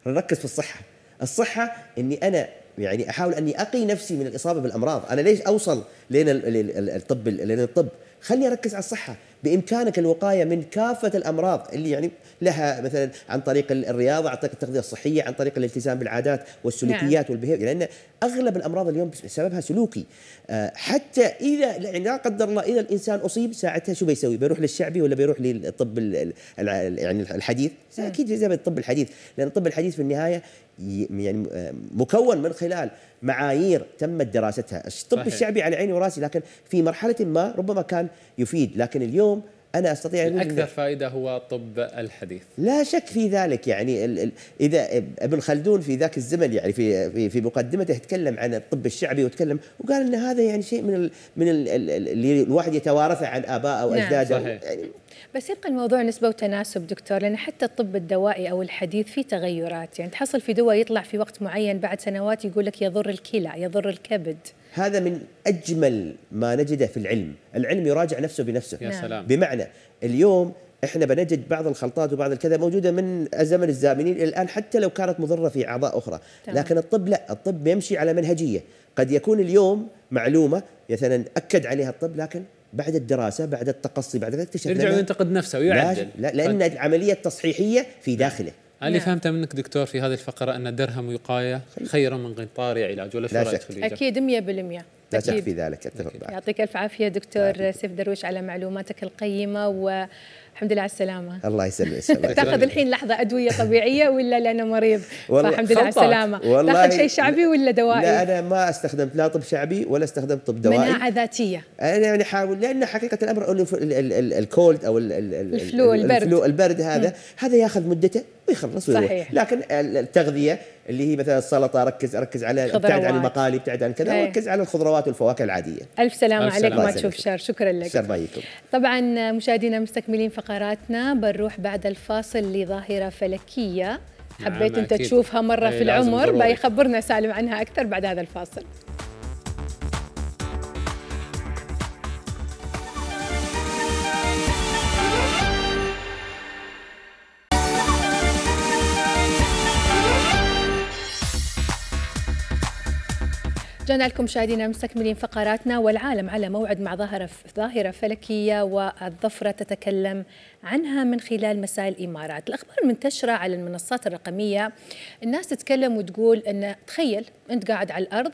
نركز في الصحه الصحه اني انا يعني احاول اني اقي نفسي من الاصابه بالامراض انا ليش اوصل لين الطب لين الطب خليني اركز على الصحه بامكانك الوقايه من كافه الامراض اللي يعني لها مثلا عن طريق الرياضه عن طريق التغذيه الصحيه عن طريق الالتزام بالعادات والسلوكيات نعم. لان اغلب الامراض اليوم سببها سلوكي آه، حتى اذا يعني لا قدر الله اذا الانسان اصيب ساعتها شو بيسوي بيروح للشعبي ولا بيروح للطب يعني الحديث نعم. اكيد زي الطب الحديث لان الطب الحديث في النهايه يعني آه، مكون من خلال معايير تمت دراستها الطب الشعبي على عيني وراسي لكن في مرحله ما ربما كان يفيد لكن اليوم انا استطيع ان اكثر فائده هو الطب الحديث لا شك في ذلك يعني ال ال اذا ابن خلدون في ذاك الزمن يعني في في, في مقدمته تكلم عن الطب الشعبي وتكلم وقال ان هذا يعني شيء من ال من ال اللي الواحد يتوارثه عن ابائه نعم. واجداده نعم. يعني بس يبقى الموضوع نسبة وتناسب دكتور لأن حتى الطب الدوائي أو الحديث فيه تغيرات يعني تحصل في دواء يطلع في وقت معين بعد سنوات يقول لك يضر الكلى يضر الكبد هذا من أجمل ما نجده في العلم العلم يراجع نفسه بنفسه يا سلام. نعم. بمعنى اليوم احنا بنجد بعض الخلطات وبعض الكذا موجوده من زمن الزامنين الى الان حتى لو كانت مضره في اعضاء اخرى، طبعا. لكن الطب لا، الطب يمشي على منهجيه، قد يكون اليوم معلومه مثلا اكد عليها الطب لكن بعد الدراسه بعد التقصي بعد اكتشف يرجع ينتقد نفسه ويعدل لا لان طيب. العمليه التصحيحيه في داخله اللي نعم. فهمته منك دكتور في هذه الفقرة أن درهم وقاية خير من غنطار علاج ولا لا شك أكيد 100% لا شك في ذلك اتفق معك يعطيك الف عافيه دكتور سيف درويش على معلوماتك القيمه والحمد لله على السلامه الله يسلمك تاخذ الحين لحظه ادويه طبيعيه ولا لانه مريض فالحمد لله على السلامه والله تاخذ شيء شعبي ولا دوائي لا انا ما استخدمت لا طب شعبي ولا استخدمت طب دوائي مناعه ذاتيه انا يعني احاول لان حقيقه الامر الكولد او الفلو البرد الفلو البرد هذا هذا ياخذ مدته ويخلص صحيح لكن التغذيه اللي هي مثلا السلطه ركز ركز على ابتعد عن المقالي ابتعد عن كذا إيه. وركز على الخضروات والفواكه العاديه الف سلامه ألف عليك ما تشوف شر شكرا لك شر طبعا مشاهدينا مستكملين فقراتنا بنروح بعد الفاصل لظاهره فلكيه نعم، حبيت انت أكيد. تشوفها مره إيه، في العمر بيخبرنا سالم عنها اكثر بعد هذا الفاصل جانا لكم مشاهدينا مستكملين فقراتنا والعالم على موعد مع ظاهرة ظاهرة فلكية والظفرة تتكلم عنها من خلال مسائل الإمارات الأخبار منتشرة على المنصات الرقمية الناس تتكلم وتقول أن تخيل أنت قاعد على الأرض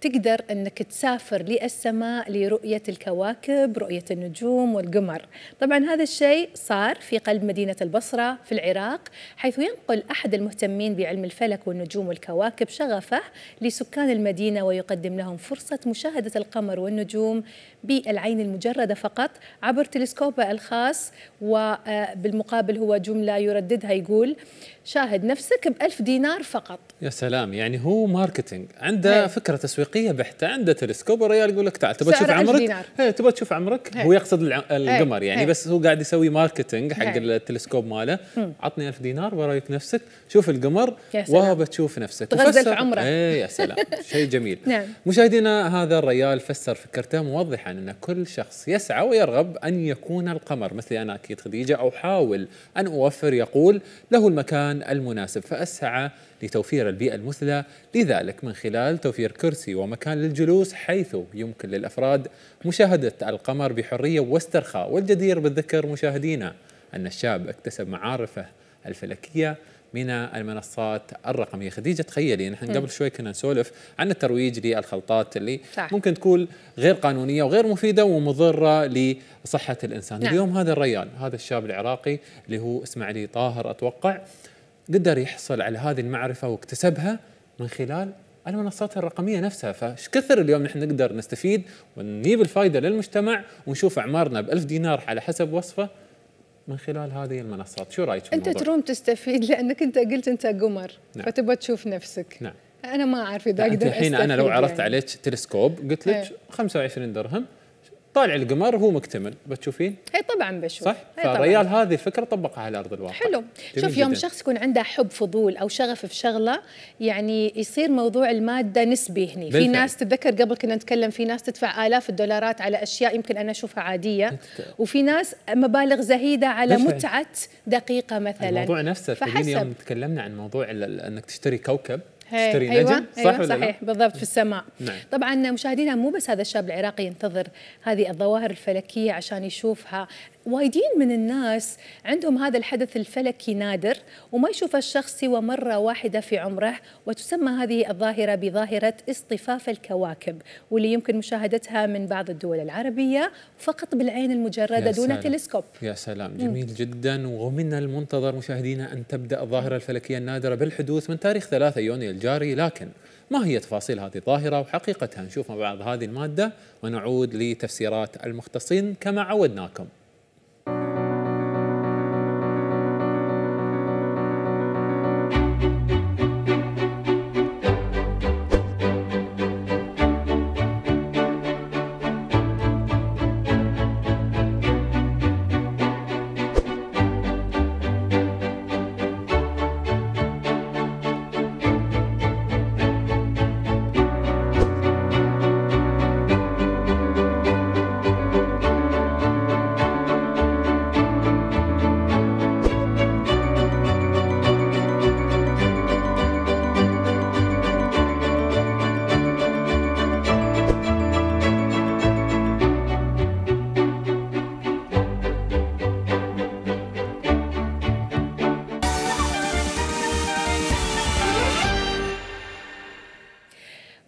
تقدر أنك تسافر للسماء لرؤية الكواكب رؤية النجوم والقمر طبعا هذا الشيء صار في قلب مدينة البصرة في العراق حيث ينقل أحد المهتمين بعلم الفلك والنجوم والكواكب شغفه لسكان المدينة ويقدم لهم فرصة مشاهدة القمر والنجوم بالعين المجردة فقط عبر تلسكوبه الخاص وبالمقابل آه، هو جملة يرددها يقول شاهد نفسك بألف دينار فقط يا سلام يعني هو ماركتينج عنده نعم. فكرة تسويق افريقيه بحته عنده تلسكوب والريال يقول لك تعال تبغى تشوف عمرك إيه، تبغى تشوف عمرك هي. إيه. هو يقصد إيه. القمر يعني هي. بس هو قاعد يسوي ماركتنج حق هي. التلسكوب ماله عطني 1000 دينار ورايك نفسك شوف القمر وهو بتشوف نفسك تغزل في عمرك ايه يا سلام شيء جميل نعم. مشاهدينا هذا الريال فسر فكرته موضحا ان كل شخص يسعى ويرغب ان يكون القمر مثلي انا اكيد خديجه احاول ان اوفر يقول له المكان المناسب فاسعى لتوفير البيئة المثلى لذلك من خلال توفير كرسي ومكان للجلوس حيث يمكن للأفراد مشاهدة القمر بحرية واسترخاء والجدير بالذكر مشاهدينا أن الشاب اكتسب معارفه الفلكية من المنصات الرقمية خديجة تخيلي نحن قبل شوي كنا نسولف عن الترويج للخلطات اللي صح. ممكن تكون غير قانونية وغير مفيدة ومضرة لصحة الإنسان نعم. اليوم هذا الريال هذا الشاب العراقي اللي هو علي طاهر أتوقع قدر يحصل على هذه المعرفه واكتسبها من خلال المنصات الرقميه نفسها كثر اليوم نحن نقدر نستفيد ونجيب الفائده للمجتمع ونشوف اعمارنا ب 1000 دينار على حسب وصفه من خلال هذه المنصات شو رايك في انت تروم تستفيد لانك انت قلت انت قمر نعم. فتبغى تشوف نفسك نعم انا ما اعرف اذا اقدر الحين انا لو عرضت يعني. عليك تلسكوب قلت لك 25 إيه. درهم طالع القمر وهو مكتمل بتشوفين؟ اي طبعا بشوف صح؟ فالريال هذه الفكره طبقها على ارض الواقع حلو شوف يوم جداً. شخص يكون عنده حب فضول او شغف في شغله يعني يصير موضوع الماده نسبي هني بالفعل. في ناس تتذكر قبل كنا نتكلم في ناس تدفع الاف الدولارات على اشياء يمكن انا اشوفها عاديه وفي ناس مبالغ زهيده على بالفعل. متعه دقيقه مثلا الموضوع نفسه فحسب يوم تكلمنا عن موضوع انك تشتري كوكب تشتري أيوة نجم أيوة، صح أيوة ولا صحيح لا؟ بالضبط في السماء نعم. طبعا مشاهدينا مو بس هذا الشاب العراقي ينتظر هذه الظواهر الفلكيه عشان يشوفها وايدين من الناس عندهم هذا الحدث الفلكي نادر وما يشوف الشخص سوى مرة واحدة في عمره وتسمى هذه الظاهرة بظاهرة اصطفاف الكواكب واللي يمكن مشاهدتها من بعض الدول العربية فقط بالعين المجردة دون سلام. تلسكوب يا سلام جميل م. جدا ومن المنتظر مشاهدينا أن تبدأ الظاهرة الفلكية النادرة بالحدوث من تاريخ 3 يونيو الجاري لكن ما هي تفاصيل هذه الظاهرة وحقيقتها نشوف مع بعض هذه المادة ونعود لتفسيرات المختصين كما عودناكم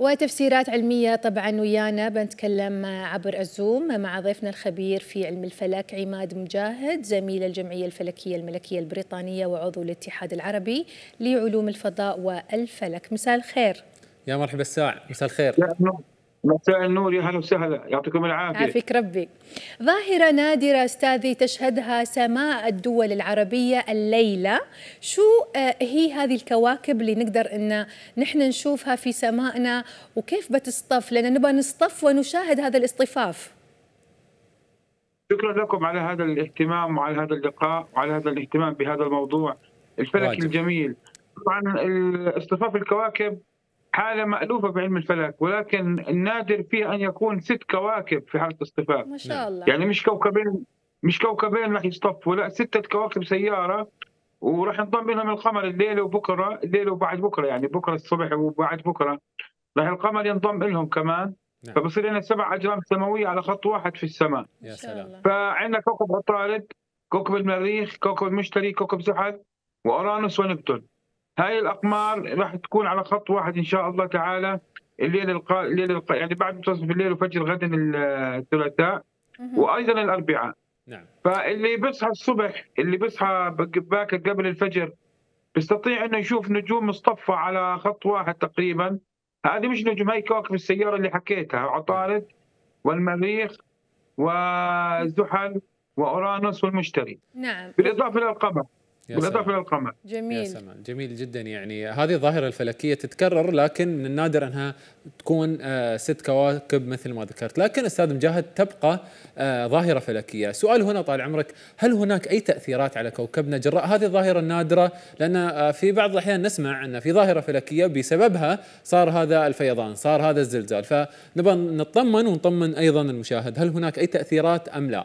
وتفسيرات علمية طبعا ويانا بنتكلم عبر الزوم مع ضيفنا الخبير في علم الفلك عماد مجاهد زميل الجمعية الفلكية الملكية البريطانية وعضو الاتحاد العربي لعلوم الفضاء والفلك مساء الخير يا مرحبا الساعة مساء الخير مساء النور يا هلا وسهلا يعطيكم العافيه يعافيك ربي. ظاهره نادره استاذي تشهدها سماء الدول العربيه الليله، شو آه، هي هذه الكواكب اللي نقدر ان نحن نشوفها في سمائنا وكيف بتصطف؟ لان نبغى نصطف ونشاهد هذا الاصطفاف. شكرا لكم على هذا الاهتمام وعلى هذا اللقاء وعلى هذا الاهتمام بهذا الموضوع الفلكي الجميل. طبعا اصطفاف الكواكب حالة مألوفة بعلم الفلك ولكن النادر فيه أن يكون ست كواكب في حالة اصطفاء ما شاء الله يعني مش كوكبين مش كوكبين راح يصطفوا لا ستة كواكب سيارة وراح نضم لهم القمر الليلة وبكرة الليلة وبعد بكرة يعني بكرة الصبح وبعد بكرة راح القمر ينضم لهم كمان نعم. فبصير لنا سبع أجرام سماوية على خط واحد في السماء يا سلام فعندنا كوكب عطارد كوكب المريخ كوكب المشتري كوكب زحل وأورانوس ونبتون هاي الاقمار راح تكون على خط واحد ان شاء الله تعالى الليل القا... الليل القا... يعني بعد منتصف الليل وفجر غدا الثلاثاء وايضا الاربعاء نعم فاللي بيصحى الصبح اللي بيصحى باكر قبل الفجر بيستطيع انه يشوف نجوم مصطفى على خط واحد تقريبا هذه مش نجوم هاي كواكب السياره اللي حكيتها عطارد والمريخ والزحل واورانوس والمشتري نعم بالاضافه للقمر بالإضافة إلى القمر جميل يا سلام جميل جدا يعني هذه الظاهرة الفلكية تتكرر لكن من النادر أنها تكون آه، ست كواكب مثل ما ذكرت لكن أستاذ مجاهد تبقى آه، ظاهرة فلكية سؤال هنا طال عمرك هل هناك أي تأثيرات على كوكبنا جراء هذه الظاهرة النادرة لأن آه، في بعض الأحيان نسمع أن في ظاهرة فلكية بسببها صار هذا الفيضان صار هذا الزلزال فنبغى نطمن ونطمن أيضا المشاهد هل هناك أي تأثيرات أم لا؟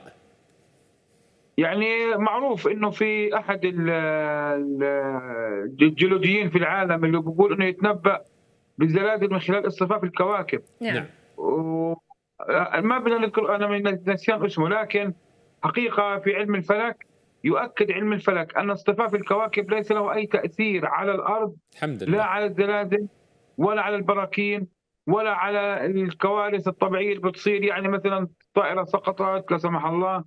يعني معروف انه في احد الجيولوجيين في العالم اللي بيقول انه يتنبا بالزلازل من خلال اصطفاف الكواكب نعم و... ما بدنا نذكر انا من نسيان اسمه لكن حقيقه في علم الفلك يؤكد علم الفلك ان اصطفاف الكواكب ليس له اي تاثير على الارض الحمد لله لا على الزلازل ولا على البراكين ولا على الكوارث الطبيعيه اللي بتصير يعني مثلا طائره سقطت لا سمح الله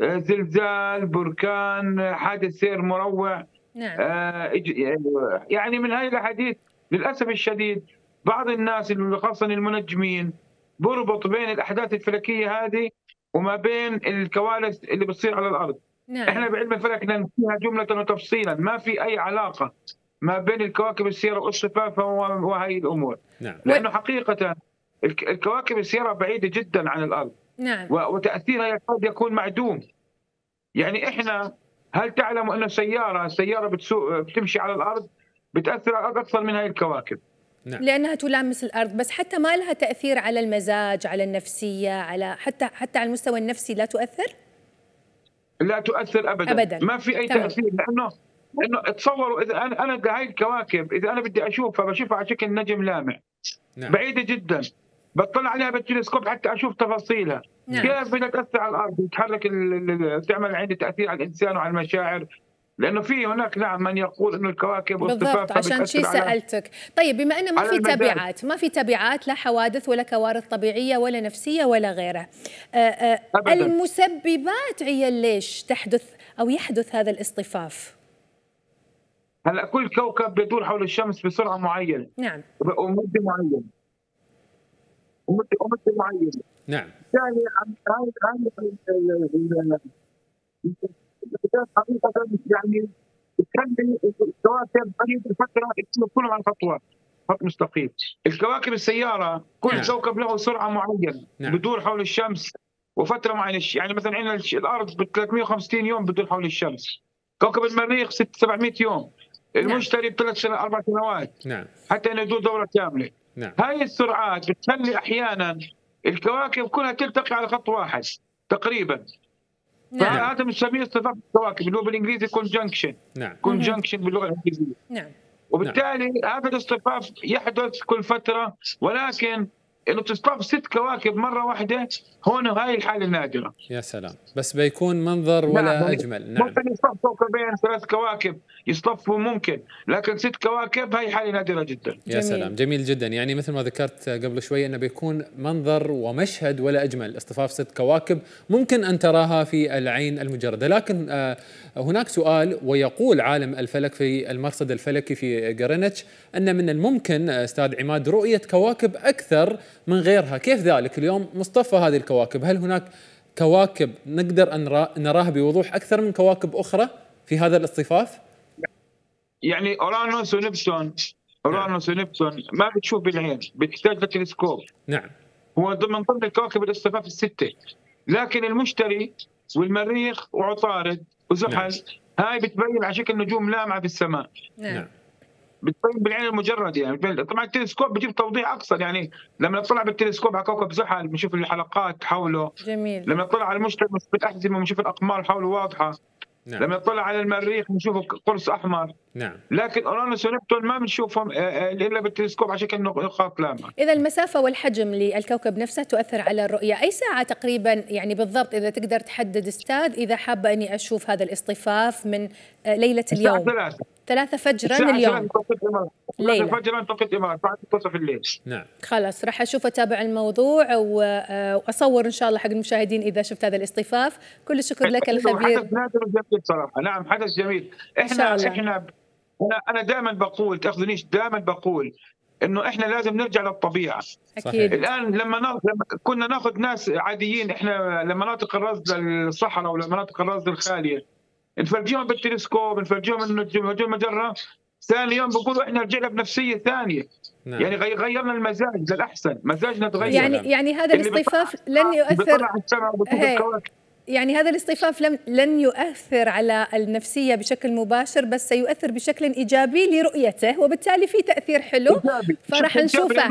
زلزال بركان حادث سير مروع نعم. آه، يعني من هاي الاحاديث للاسف الشديد بعض الناس خاصه المنجمين بربط بين الاحداث الفلكيه هذه وما بين الكوارث اللي بتصير على الارض نعم. احنا بعلم الفلك ننفيها جمله وتفصيلا ما في اي علاقه ما بين الكواكب السيره والصفافه وهي الامور نعم. لانه حقيقه الكواكب السيره بعيده جدا عن الارض نعم وتاثيرها يكاد يكون معدوم يعني احنا هل تعلم ان سياره السياره بتسوق بتمشي على الارض بتاثر على الارض اكثر من هاي الكواكب نعم. لانها تلامس الارض بس حتى ما لها تاثير على المزاج على النفسيه على حتى حتى على المستوى النفسي لا تؤثر لا تؤثر ابدا, أبداً. ما في اي تمام. تاثير لانه انه تصوروا اذا انا انا هاي الكواكب اذا انا بدي اشوفها بشوفها على شكل نجم لامع نعم. بعيده جدا بطلع عليها بالتلسكوب حتى اشوف تفاصيلها نعم. كيف بدها تاثر على الارض وتحرك تعمل عندي تاثير على الانسان وعلى المشاعر لانه في هناك نعم من يقول انه الكواكب بالضبط عشان شي سالتك طيب بما انه ما في تبعات ما في تبعات لا حوادث ولا كوارث طبيعيه ولا نفسيه ولا غيره أبداً. المسببات هي ليش تحدث او يحدث هذا الاصطفاف هلا كل كوكب بيدور حول الشمس بسرعه معينه نعم ومده معينه ومده معينه نعم يعني هاي هاي حقيقه يعني تخلي الكواكب هذه الفتره تصير كلها خطوات خط مستقيم الكواكب السياره كل نعم. كوكب له سرعه معينه نعم. بدور حول الشمس وفتره معينه يعني مثلا عندنا الارض ب 350 يوم بدور حول الشمس كوكب المريخ 6 700 يوم المشتري بثلاث سنوات اربع سنوات نعم حتى يدور دوره كامله نعم. هاي السرعات بتخلي احيانا الكواكب كلها تلتقي على خط واحد تقريبا نعم. هذا بنسميه اصطفاف الكواكب اللي هو بالانجليزي كونجنكشن نعم كونجنكشن باللغه الانجليزيه نعم وبالتالي نعم. هذا الاصطفاف يحدث كل فتره ولكن انه بتصطاد ست كواكب مره واحده هون هاي الحاله نادره يا سلام بس بيكون منظر ولا نعم. اجمل نعم ممكن يصطف كوكبين ثلاث كواكب يصطفوا ممكن لكن ست كواكب هاي حاله نادره جدا يا جميل. سلام جميل جدا يعني مثل ما ذكرت قبل شوي انه بيكون منظر ومشهد ولا اجمل اصطفاف ست كواكب ممكن ان تراها في العين المجرده لكن آه، هناك سؤال ويقول عالم الفلك في المرصد الفلكي في جرينتش ان من الممكن آه، استاذ عماد رؤيه كواكب اكثر من غيرها كيف ذلك اليوم مصطفى هذه الكواكب هل هناك كواكب نقدر أن نراها بوضوح أكثر من كواكب أخرى في هذا الاصطفاف يعني أورانوس ونبسون أورانوس نعم. ونبسون ما بتشوف بالعين بتحتاج لتلسكوب نعم هو ضمن ضمن الكواكب الاصطفاف الستة لكن المشتري والمريخ وعطارد وزحل نعم. هاي بتبين على شكل نجوم لامعه بالسماء نعم, نعم. بتبين بالعين المجرد يعني طبعا التلسكوب بجيب توضيح اكثر يعني لما نطلع بالتلسكوب على كوكب زحل بنشوف الحلقات حوله جميل لما نطلع على المشتري بنشوف الاحزمه بنشوف الاقمار حوله واضحه نعم. لما نطلع على المريخ بنشوف قرص احمر نعم لكن اورانوس ونبتون ما بنشوفهم آه، آه، الا بالتلسكوب على شكل نقاط لامعه اذا المسافه والحجم للكوكب نفسه تؤثر على الرؤيه اي ساعه تقريبا يعني بالضبط اذا تقدر تحدد استاذ اذا حابه اني اشوف هذا الاصطفاف من آه، ليله اليوم الساعه 3 ثلاثة فجرا اليوم ليلة فجرا توقيت الامارات بعد منتصف الليل نعم خلاص راح أشوف أتابع الموضوع آه، وأصور إن شاء الله حق المشاهدين إذا شفت هذا الاصطفاف كل الشكر لك الخبير حدث نادر جميل صراحة نعم حدث جميل إحنا إحنا أنا أنا دائما بقول تأخذنيش دائما بقول انه احنا لازم نرجع للطبيعه اكيد الان لما كنا ناخذ ناس عاديين احنا لمناطق الرصد الصحراء ولمناطق الرصد الخاليه نفرجيهم بالتلسكوب نفرجيهم انه هجوم المجره ثاني يوم بقولوا احنا رجعنا بنفسيه ثانيه نعم. يعني غيرنا المزاج للاحسن مزاجنا تغير يعني يعني هذا الاصطفاف لن يؤثر يعني هذا الاصطفاف لم لن يؤثر على النفسية بشكل مباشر بس سيؤثر بشكل إيجابي لرؤيته وبالتالي في تأثير حلو فراح نشوفه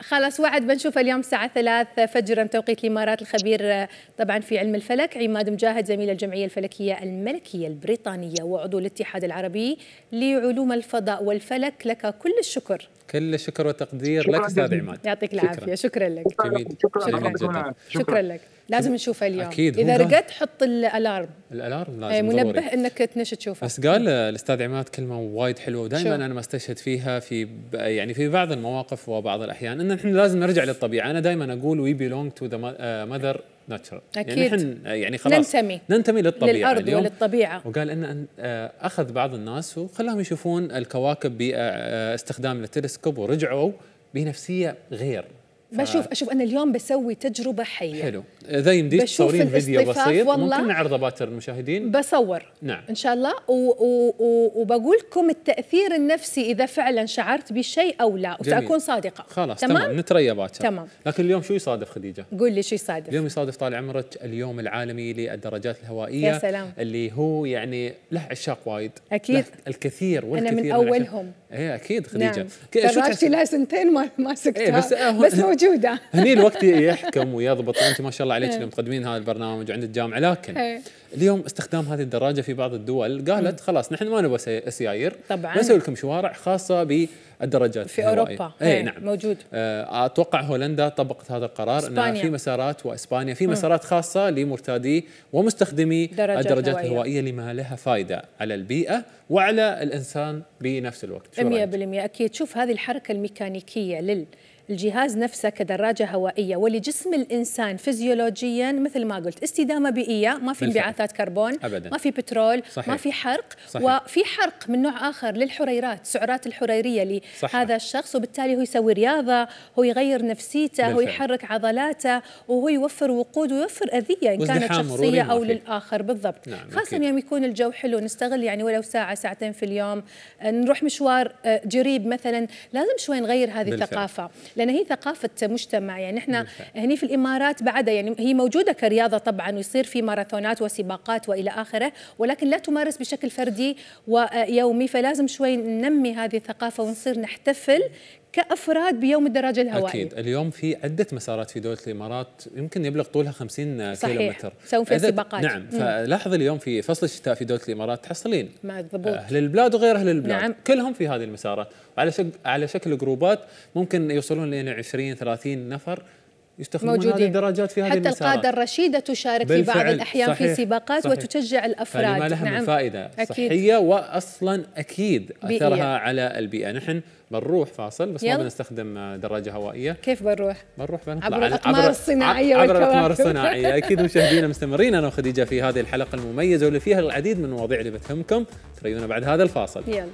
خلاص وعد بنشوفه اليوم الساعة 3 فجرا توقيت الإمارات الخبير طبعا في علم الفلك عماد مجاهد زميل الجمعية الفلكية الملكية البريطانية وعضو الاتحاد العربي لعلوم الفضاء والفلك لك كل الشكر كل الشكر والتقدير لك استاذ عماد يعطيك العافيه شكرا لك جميل شكرا, شكرا, شكرا, شكرا لك لازم نشوفه اليوم اكيد اذا رقدت حط الالارم الالارم إيه، لازم أي منبه ضروري. انك تنش تشوفه بس قال الاستاذ عماد كلمه وايد حلوه ودائما انا ما استشهد فيها في يعني في بعض المواقف وبعض الاحيان ان احنا لازم نرجع للطبيعه انا دائما اقول وي بيلونج تو ذا ماذر ناتشرال اكيد يعني احنا آه، يعني خلاص ننتمي ننتمي للطبيعه للارض اليوم وللطبيعه وقال ان آه، اخذ بعض الناس وخلاهم يشوفون الكواكب باستخدام آه، التلسكوب ورجعوا بنفسيه غير بشوف اشوف انا اليوم بسوي تجربه حيه حلو اذا يمديك تصورين فيديو بسيط ممكن نعرضه باكر المشاهدين بصور نعم ان شاء الله و... و... و... وبقول لكم التاثير النفسي اذا فعلا شعرت بشيء او لا وساكون صادقه خلاص تمام, تمام. نتريا باكر تمام لكن اليوم شو يصادف خديجه؟ قول لي شو يصادف؟ اليوم يصادف طال عمرك اليوم العالمي للدراجات الهوائيه يا سلام اللي هو يعني له عشاق وايد اكيد الكثير والكثير انا من, من اولهم ايه اكيد خديجه نعم. درجتي لها سنتين ما ما إيه، سكتها إيه بس, آه بس موجوده هني الوقت يحكم ويضبط انت ما شاء الله عليك اللي إيه. مقدمين هذا البرنامج وعند الجامعه لكن إيه. اليوم استخدام هذه الدراجه في بعض الدول قالت خلاص نحن ما نبغى سيايير طبعا نسوي لكم شوارع خاصه بالدراجات في الهوائية. اوروبا اي إيه، نعم موجود آه، اتوقع هولندا طبقت هذا القرار إن في مسارات واسبانيا في مسارات خاصه لمرتادي ومستخدمي درجات الدراجات الهوائيه لما لها فائده على البيئه وعلى الانسان بنفس الوقت 100% اكيد شوف هذه الحركه الميكانيكيه لل الجهاز نفسه كدراجه هوائيه ولجسم الانسان فيزيولوجيا مثل ما قلت استدامه بيئيه ما في انبعاثات كربون أبداً. ما في بترول صحيح. ما في حرق صحيح. وفي حرق من نوع اخر للحريرات سعرات الحريريه لهذا الشخص وبالتالي هو يسوي رياضه هو يغير نفسيته بالفعل. هو يحرك عضلاته وهو يوفر وقود ويوفر اذيه ان كانت شخصيه او للاخر بالضبط نعم خاصه يوم يكون الجو حلو نستغل يعني ولو ساعه ساعتين في اليوم آه، نروح مشوار آه، جريب مثلا لازم شوي نغير هذه بالفعل. الثقافه لان هي ثقافه مجتمع يعني احنا هني في الامارات بعدها يعني هي موجوده كرياضه طبعا ويصير في ماراثونات وسباقات والى اخره ولكن لا تمارس بشكل فردي ويومي فلازم شوي ننمي هذه الثقافه ونصير نحتفل كافراد بيوم الدراجه الهوائيه اكيد اليوم في عده مسارات في دوله الامارات يمكن يبلغ طولها 50 كيلو متر صحيح فيها سباقات نعم فلاحظ اليوم في فصل الشتاء في دوله الامارات تحصلين مضبوط اهل البلاد وغير اهل البلاد نعم. كلهم في هذه المسارات على شكل على شكل جروبات ممكن يوصلون لين 20 30 نفر يستخدمون موجودين. هذه الدراجات في هذه حتى المسارات. القاده الرشيده تشارك في بعض الاحيان صحيح. في سباقات صحيح. وتشجع الافراد ما لها نعم. فائده أكيد. صحيه واصلا اكيد اثرها بيئية. على البيئه نحن بنروح فاصل بس يلا. ما بنستخدم دراجه هوائيه كيف بنروح بنروح بنطلع عبر الاقمار الصناعيه عبر الاقمار الصناعيه اكيد مشاهدينا مستمرين انا وخديجه في هذه الحلقه المميزه واللي فيها العديد من المواضيع اللي بتهمكم تريونا بعد هذا الفاصل يلا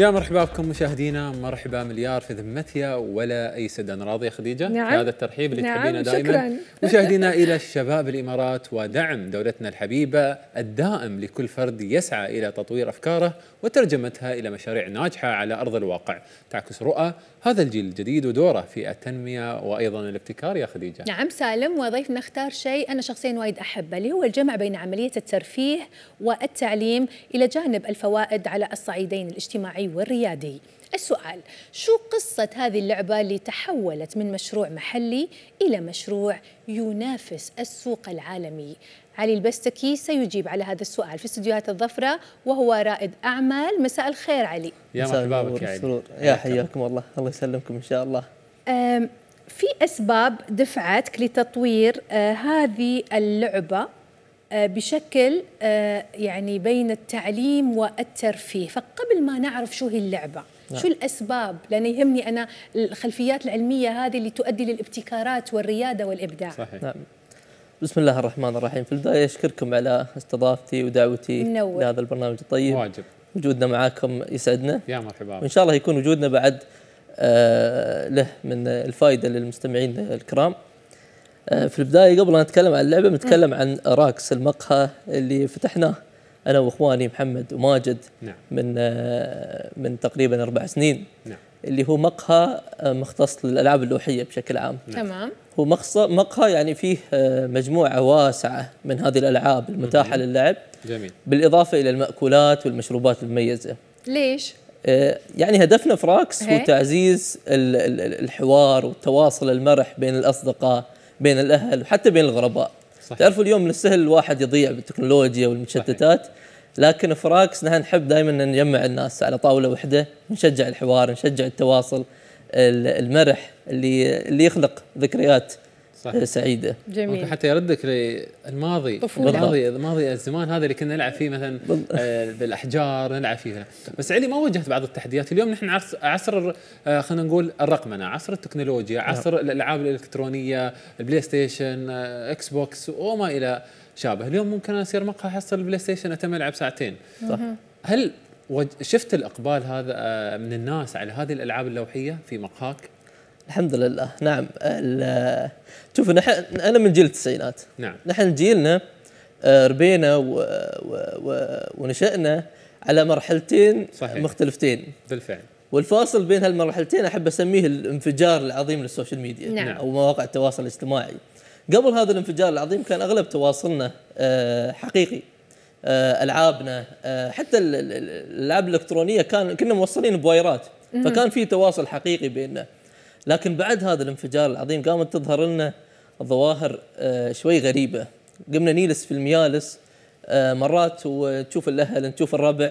يا مرحبا بكم مشاهدينا مرحبا مليار في ذمتها ولا اي سد انا راضيه خديجه نعم. هذا الترحيب اللي نعم. تحبينه دائما مشاهدينا الى الشباب الامارات ودعم دولتنا الحبيبه الدائم لكل فرد يسعى الى تطوير افكاره وترجمتها إلى مشاريع ناجحة على أرض الواقع تعكس رؤى هذا الجيل الجديد ودوره في التنمية وأيضا الابتكار يا خديجة نعم سالم وضيفنا اختار شيء أنا شخصيا وايد أحبه اللي هو الجمع بين عملية الترفيه والتعليم إلى جانب الفوائد على الصعيدين الاجتماعي والريادي السؤال شو قصة هذه اللعبة اللي تحولت من مشروع محلي إلى مشروع ينافس السوق العالمي علي البستكي سيجيب على هذا السؤال في استديوهات الظفرة وهو رائد أعمال مساء الخير علي يا مرحبا بك يا يا حياكم الله الله يسلمكم إن شاء الله في أسباب دفعتك لتطوير أه، هذه اللعبة أه، بشكل أه، يعني بين التعليم والترفيه فقبل ما نعرف شو هي اللعبة نعم. شو الأسباب لأن يهمني أنا الخلفيات العلمية هذه اللي تؤدي للابتكارات والريادة والإبداع صحيح. نعم. بسم الله الرحمن الرحيم في البدايه اشكركم على استضافتي ودعوتي منور. لهذا البرنامج الطيب واجب وجودنا معاكم يسعدنا يا مرحبا وان شاء الله يكون وجودنا بعد آه، له من الفائده للمستمعين الكرام آه، في البدايه قبل ان نتكلم عن اللعبه بنتكلم عن راكس المقهى اللي فتحناه انا واخواني محمد وماجد نعم. من آه، من تقريبا اربع سنين نعم. اللي هو مقهى آه، مختص للالعاب اللوحيه بشكل عام نعم. تمام هو مقهى يعني فيه آه، مجموعه واسعه من هذه الالعاب المتاحه للعب جميل بالاضافه الى الماكولات والمشروبات المميزه ليش يعني هدفنا في راكس هو تعزيز الحوار والتواصل المرح بين الاصدقاء بين الاهل وحتى بين الغرباء صحيح. تعرفوا اليوم من السهل الواحد يضيع بالتكنولوجيا والمشتتات لكن في نحن نحب دائما نجمع الناس على طاوله واحده نشجع الحوار نشجع التواصل المرح اللي اللي يخلق ذكريات صح. إيه، سعيده جميل حتى يردك للماضي الماضي الماضي الزمان هذا اللي كنا نلعب فيه مثلا آه، بالاحجار نلعب فيه بس علي ما واجهت بعض التحديات اليوم نحن عصر آه، خلينا نقول الرقمنه عصر التكنولوجيا نعم. عصر الالعاب الالكترونيه البلاي ستيشن اكس آه، بوكس وما الى شابه اليوم ممكن اصير مقهى احصل البلاي ستيشن اتم العب ساعتين صح هل شفت الاقبال هذا من الناس على هذه الالعاب اللوحيه في مقهاك الحمد لله نعم شوف نحن انا من جيل التسعينات نعم نحن جيلنا آه، ربينا و... و... و... ونشأنا على مرحلتين صحيح. مختلفتين بالفعل والفاصل بين هالمرحلتين احب اسميه الانفجار العظيم للسوشيال ميديا نعم. او مواقع التواصل الاجتماعي قبل هذا الانفجار العظيم كان اغلب تواصلنا آه، حقيقي آه، العابنا حتى الالعاب الالكترونيه كان كنا موصلين بوايرات فكان في تواصل حقيقي بيننا لكن بعد هذا الانفجار العظيم قامت تظهر لنا ظواهر آه، شوي غريبه قمنا نيلس في الميالس آه، مرات وتشوف الاهل نشوف الربع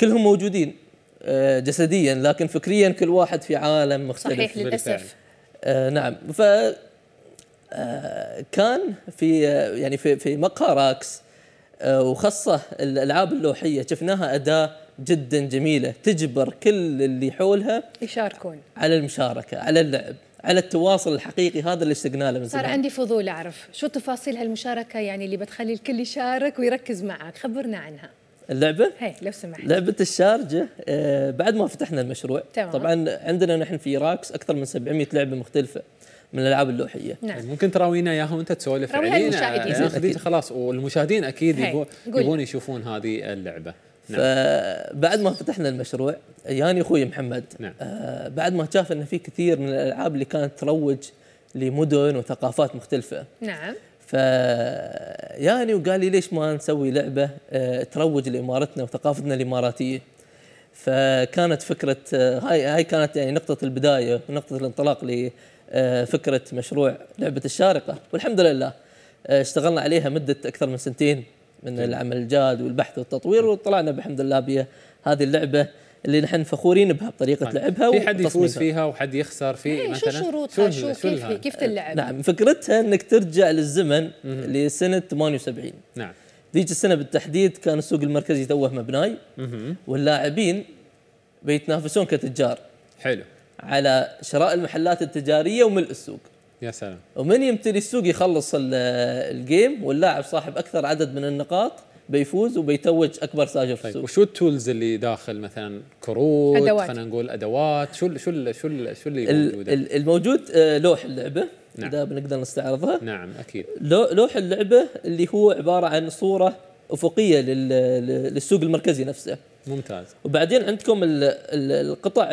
كلهم موجودين آه، جسديا لكن فكريا كل واحد في عالم مختلف صحيح للاسف نعم ف كان في يعني في في مقهى راكس وخاصه الالعاب اللوحيه شفناها اداه جدا جميله تجبر كل اللي حولها يشاركون على المشاركه على اللعب على التواصل الحقيقي هذا اللي اشتقنا له من زمان صار عندي فضول اعرف شو تفاصيل هالمشاركه يعني اللي بتخلي الكل يشارك ويركز معك خبرنا عنها اللعبة؟ هي لو سمحت لعبة الشارجة آه بعد ما فتحنا المشروع تمام. طبعا عندنا نحن في راكس أكثر من 700 لعبة مختلفة من الالعاب اللوحيه نعم. يعني ممكن تراوينا اياها وانت تسولف علينا يعني المشاهدين خلاص والمشاهدين اكيد يبون يشوفون هذه اللعبه نعم. فبعد ما فتحنا المشروع جاني يعني اخوي محمد نعم. آه بعد ما شاف ان في كثير من الالعاب اللي كانت تروج لمدن وثقافات مختلفه نعم فياني وقال لي ليش ما نسوي لعبه آه تروج لامارتنا وثقافتنا الاماراتيه فكانت فكره آه هاي هاي كانت يعني نقطه البدايه ونقطه الانطلاق لفكره آه، مشروع لعبه الشارقه والحمد لله آه، اشتغلنا عليها مده اكثر من سنتين من العمل الجاد والبحث والتطوير وطلعنا بحمد الله بهذه اللعبه اللي نحن فخورين بها بطريقه طيب. لعبها في حد يفوز فيها وحد يخسر في إيه، مثلا شو شروطها شو كيف كيف تلعب نعم فكرتها انك ترجع للزمن مم. لسنه 78 نعم ذيك السنه بالتحديد كان السوق المركزي توه مبناي واللاعبين بيتنافسون كتجار حلو على شراء المحلات التجاريه وملء السوق يا سلام ومن يمتلي السوق يخلص الجيم واللاعب صاحب اكثر عدد من النقاط بيفوز وبيتوج اكبر تاجر في طيب، السوق وشو التولز اللي داخل مثلا كروت خلينا نقول ادوات شو شو شو شو اللي موجود الموجود آه، لوح اللعبه نعم. اذا بنقدر نستعرضها نعم اكيد لوح اللعبه اللي هو عباره عن صوره افقيه للسوق المركزي نفسه ممتاز وبعدين عندكم القطع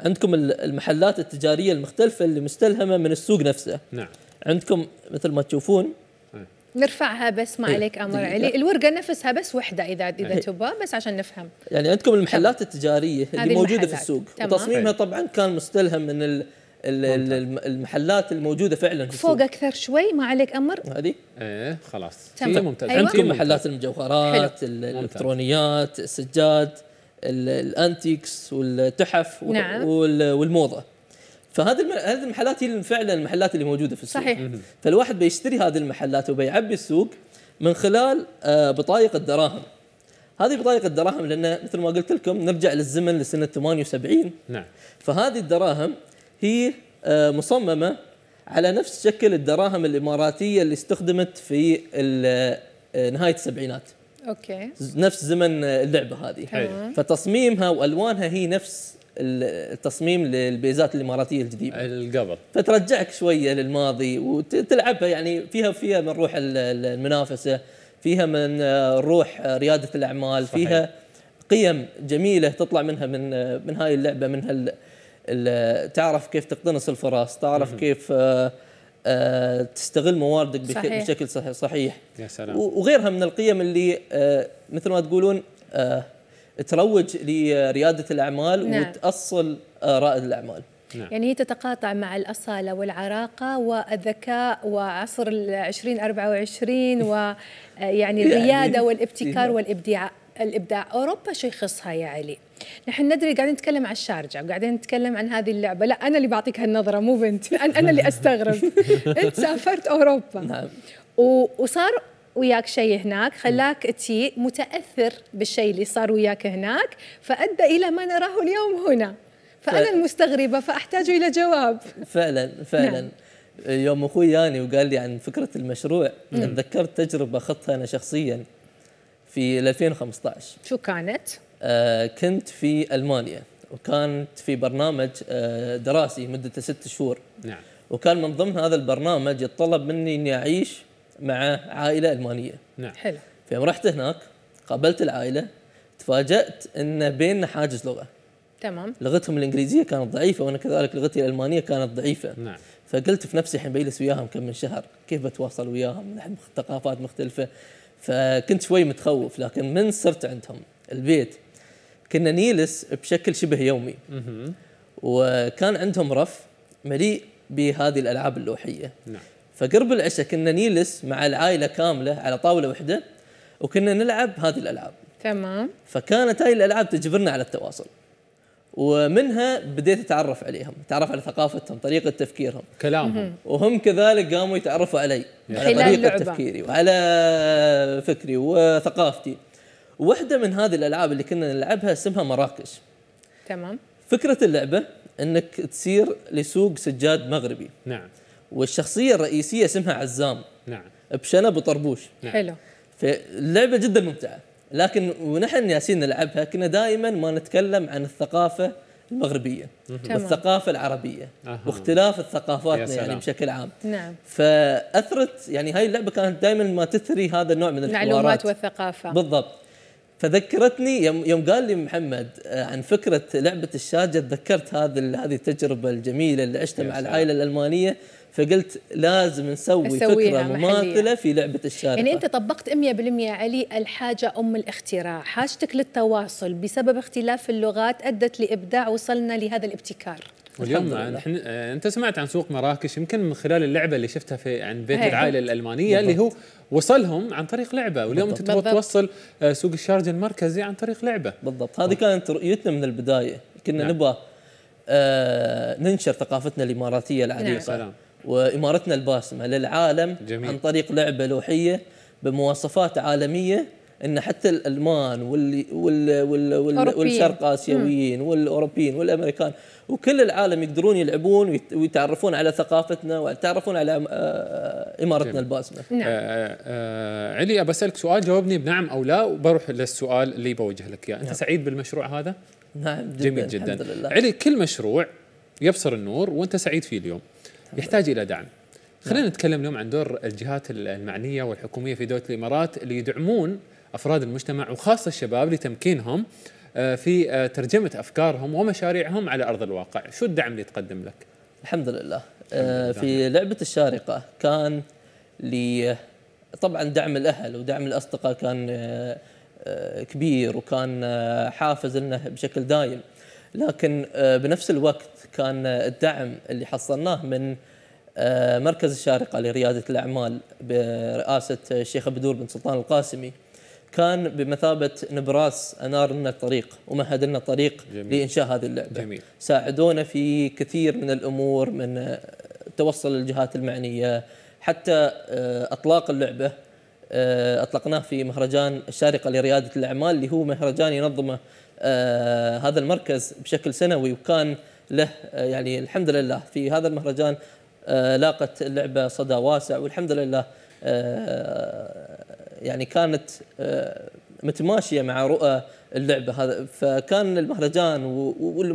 عندكم المحلات التجاريه المختلفه اللي مستلهمه من السوق نفسه نعم عندكم مثل ما تشوفون إيه. نرفعها بس ما إيه. عليك امر علي الورقه نفسها بس وحده اذا إيه. اذا تبى بس عشان نفهم يعني عندكم المحلات التجاريه اللي موجوده المحلات. في السوق وتصميمها طبعا كان مستلهم من الـ المحلات الموجوده فعلا في فوق اكثر شوي ما عليك امر هذه ايه خلاص تمام ممتاز أيوة. عندكم محلات المجوهرات الالكترونيات السجاد الانتيكس والتحف نعم. والموضه فهذه هذه المحلات هي فعلا المحلات اللي موجوده في السوق صحيح. فالواحد بيشتري هذه المحلات وبيعبي السوق من خلال آه، بطايق الدراهم هذه بطايق الدراهم لان مثل ما قلت لكم نرجع للزمن لسنه 78 نعم فهذه الدراهم هي آه، مصممه على نفس شكل الدراهم الاماراتيه اللي استخدمت في آه، نهايه السبعينات اوكي نفس زمن آه، اللعبه هذه حلو. فتصميمها والوانها هي نفس التصميم للبيزات الاماراتيه الجديده القبل فترجعك شويه للماضي وتلعبها يعني فيها فيها من روح المنافسه فيها من آه، روح آه، رياده الاعمال صحيح. فيها قيم جميله تطلع منها من من هاي اللعبه من هال تعرف كيف تقتنص الفرص تعرف كيف آه آه، تستغل مواردك صحيح. بشكل صحيح, صحيح. يا سلام. وغيرها من القيم اللي آه، مثل ما تقولون آه، تروج لرياده الاعمال نعم. وتاصل رائد الاعمال نعم. يعني هي تتقاطع مع الأصالة والعراقة والذكاء وعصر العشرين أربعة وعشرين ويعني يعني الريادة والابتكار إيه. والإبداع الابداع اوروبا شو يخصها يا علي نحن ندري قاعدين نتكلم عن الشارجة وقاعدين نتكلم عن هذه اللعبة لا أنا اللي بعطيك هالنظرة مو بنت أنا اللي أستغرب أنت سافرت أوروبا نعم. وصار وياك شيء هناك خلاك تي متاثر بالشيء اللي صار وياك هناك فادى الى ما نراه اليوم هنا فانا ف... المستغربه فاحتاج الى جواب فعلا فعلا نعم. يوم اخوي ياني وقال لي عن فكره المشروع تذكرت تجربه خطها انا شخصيا في 2015 شو كانت؟ آه كنت في المانيا وكانت في برنامج آه دراسي مدته ست شهور نعم وكان من ضمن هذا البرنامج يتطلب مني اني اعيش مع عائله المانيه نعم حلو فيوم رحت هناك قابلت العائله تفاجات ان بيننا حاجز لغه تمام لغتهم الانجليزيه كانت ضعيفه وانا كذلك لغتي الالمانيه كانت ضعيفه نعم فقلت في نفسي الحين بجلس وياهم كم من شهر كيف بتواصل وياهم ثقافات مختلفه فكنت شوي متخوف لكن من صرت عندهم البيت كنا نيلس بشكل شبه يومي وكان عندهم رف مليء بهذه الالعاب اللوحيه نعم. فقرب العشاء كنا نيلس مع العائله كامله على طاوله واحده وكنا نلعب هذه الالعاب تمام فكانت هاي الالعاب تجبرنا على التواصل ومنها بديت اتعرف عليهم اتعرف على ثقافتهم طريقه تفكيرهم كلامهم وهم كذلك قاموا يتعرفوا علي يعني على طريقه تفكيري وعلى فكري وثقافتي واحده من هذه الالعاب اللي كنا نلعبها اسمها مراكش تمام فكره اللعبه انك تسير لسوق سجاد مغربي نعم والشخصيه الرئيسيه اسمها عزام نعم بشنب وطربوش نعم. حلو فاللعبه جدا ممتعه لكن ونحن ياسين نلعبها كنا دائما ما نتكلم عن الثقافه المغربيه والثقافه العربيه واختلاف الثقافات يعني بشكل عام نعم فاثرت يعني هاي اللعبه كانت دائما ما تثري هذا النوع من المعلومات والثقافه بالضبط فذكرتني يوم قال لي محمد آه، عن فكره لعبه الشاجه تذكرت هذه هذه التجربه الجميله اللي عشتها مع العائله الالمانيه فقلت لازم نسوي فكره مماثله في لعبه الشارقه يعني انت طبقت 100% علي الحاجه ام الاختراع، حاجتك للتواصل بسبب اختلاف اللغات ادت لابداع وصلنا لهذا الابتكار. واليوم نحن آه، انت سمعت عن سوق مراكش يمكن من خلال اللعبه اللي شفتها في عن بيت إيه. العائله الالمانيه بالضبط. اللي هو وصلهم عن طريق لعبه واليوم انت تبغى توصل آه، سوق الشارج المركزي عن طريق لعبه بالضبط هذه كانت رؤيتنا من البدايه كنا نعم. نبغى آه ننشر ثقافتنا الاماراتيه العريقه نعم. وامارتنا الباسمه للعالم جميل. عن طريق لعبه لوحيه بمواصفات عالميه ان حتى الالمان وال وال وال والشرق اسيويين والاوروبيين والامريكان وكل العالم يقدرون يلعبون ويتعرفون على ثقافتنا ويتعرفون على آه، آه، امارتنا جميل. الباسمه. نعم. آآ آه، آآ علي بسالك سؤال جاوبني بنعم او لا وبروح للسؤال اللي بوجه لك اياه، انت نعم. انت سعيد بالمشروع هذا؟ نعم جدا جميل جدا. الحمد لله. علي كل مشروع يبصر النور وانت سعيد فيه اليوم. يحتاج الى دعم نعم. خلينا نتكلم اليوم عن دور الجهات المعنيه والحكوميه في دوله الامارات اللي يدعمون افراد المجتمع وخاصه الشباب لتمكينهم آه، في آه، ترجمه افكارهم ومشاريعهم على ارض الواقع، شو الدعم اللي تقدم لك؟ الحمد لله آه، في لعبه الشارقه كان لي طبعا دعم الاهل ودعم الاصدقاء كان كبير وكان حافز لنا بشكل دايم لكن بنفس الوقت كان الدعم اللي حصلناه من آه، مركز الشارقة لريادة الأعمال برئاسة الشيخ بدور بن سلطان القاسمي كان بمثابة نبراس أنار لنا الطريق ومهد لنا الطريق جميل. لإنشاء هذه اللعبة جميل. ساعدونا في كثير من الأمور من آه، توصل الجهات المعنية حتى آه، أطلاق اللعبة أطلقناه في مهرجان الشارقة لريادة الأعمال اللي هو مهرجان ينظمه هذا المركز بشكل سنوي وكان له آه، يعني الحمد لله في هذا المهرجان آه، لاقت اللعبه صدى واسع والحمد لله آه، يعني كانت متماشيه مع رؤى اللعبه هذا فكان المهرجان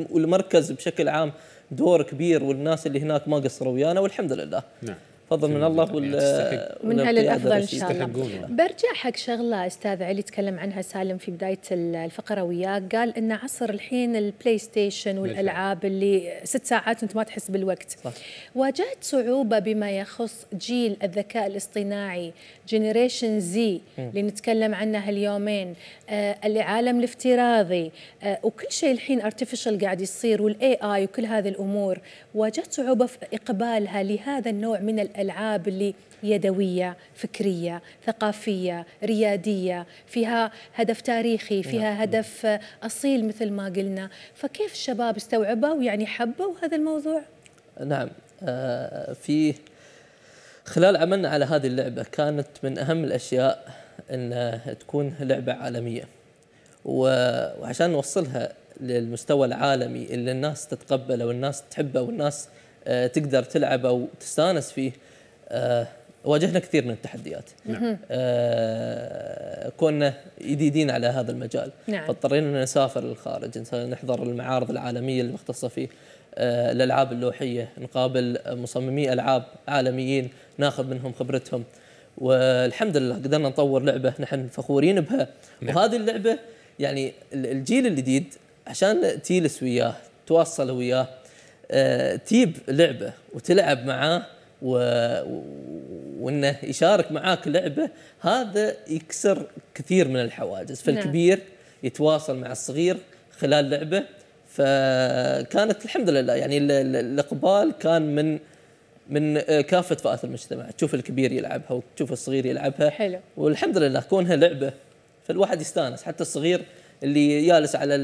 والمركز بشكل عام دور كبير والناس اللي هناك ما قصروا ويانا والحمد لله. نعم. فضل من الله وال من هل الافضل ان شاء الله برجع حق شغله استاذ علي تكلم عنها سالم في بدايه الفقره وياك قال ان عصر الحين البلاي ستيشن والالعاب اللي ست ساعات انت ما تحس بالوقت صح. واجهت صعوبه بما يخص جيل الذكاء الاصطناعي جنريشن زي اللي نتكلم عنه اليومين آه العالم الافتراضي آه وكل شيء الحين ارتفيشال قاعد يصير والاي اي وكل هذه الامور واجهت صعوبه في اقبالها لهذا النوع من الألعاب الالعاب اللي يدويه فكريه ثقافيه رياديه فيها هدف تاريخي نعم. فيها هدف اصيل مثل ما قلنا فكيف الشباب استوعبوا ويعني حبوا هذا الموضوع نعم آه، في خلال عملنا على هذه اللعبه كانت من اهم الاشياء ان تكون لعبه عالميه وعشان نوصلها للمستوى العالمي اللي الناس تتقبله والناس تحبه والناس آه، تقدر تلعبه وتستانس فيه آه، واجهنا كثير من التحديات نعم. آه كنا جديدين على هذا المجال نعم. فاضطرينا ان نسافر للخارج نحضر المعارض العالميه المختصه فيه آه الالعاب اللوحيه نقابل مصممي العاب عالميين ناخذ منهم خبرتهم والحمد لله قدرنا نطور لعبه نحن فخورين بها نعم. وهذه اللعبه يعني الجيل الجديد عشان تيلس وياه تواصل وياه آه، تيب تجيب لعبه وتلعب معاه و... وانه يشارك معاك لعبه هذا يكسر كثير من الحواجز فالكبير يتواصل مع الصغير خلال لعبه فكانت الحمد لله يعني الاقبال كان من من كافه فئات المجتمع تشوف الكبير يلعبها وتشوف الصغير يلعبها حلو. والحمد لله كونها لعبه فالواحد يستانس حتى الصغير اللي جالس على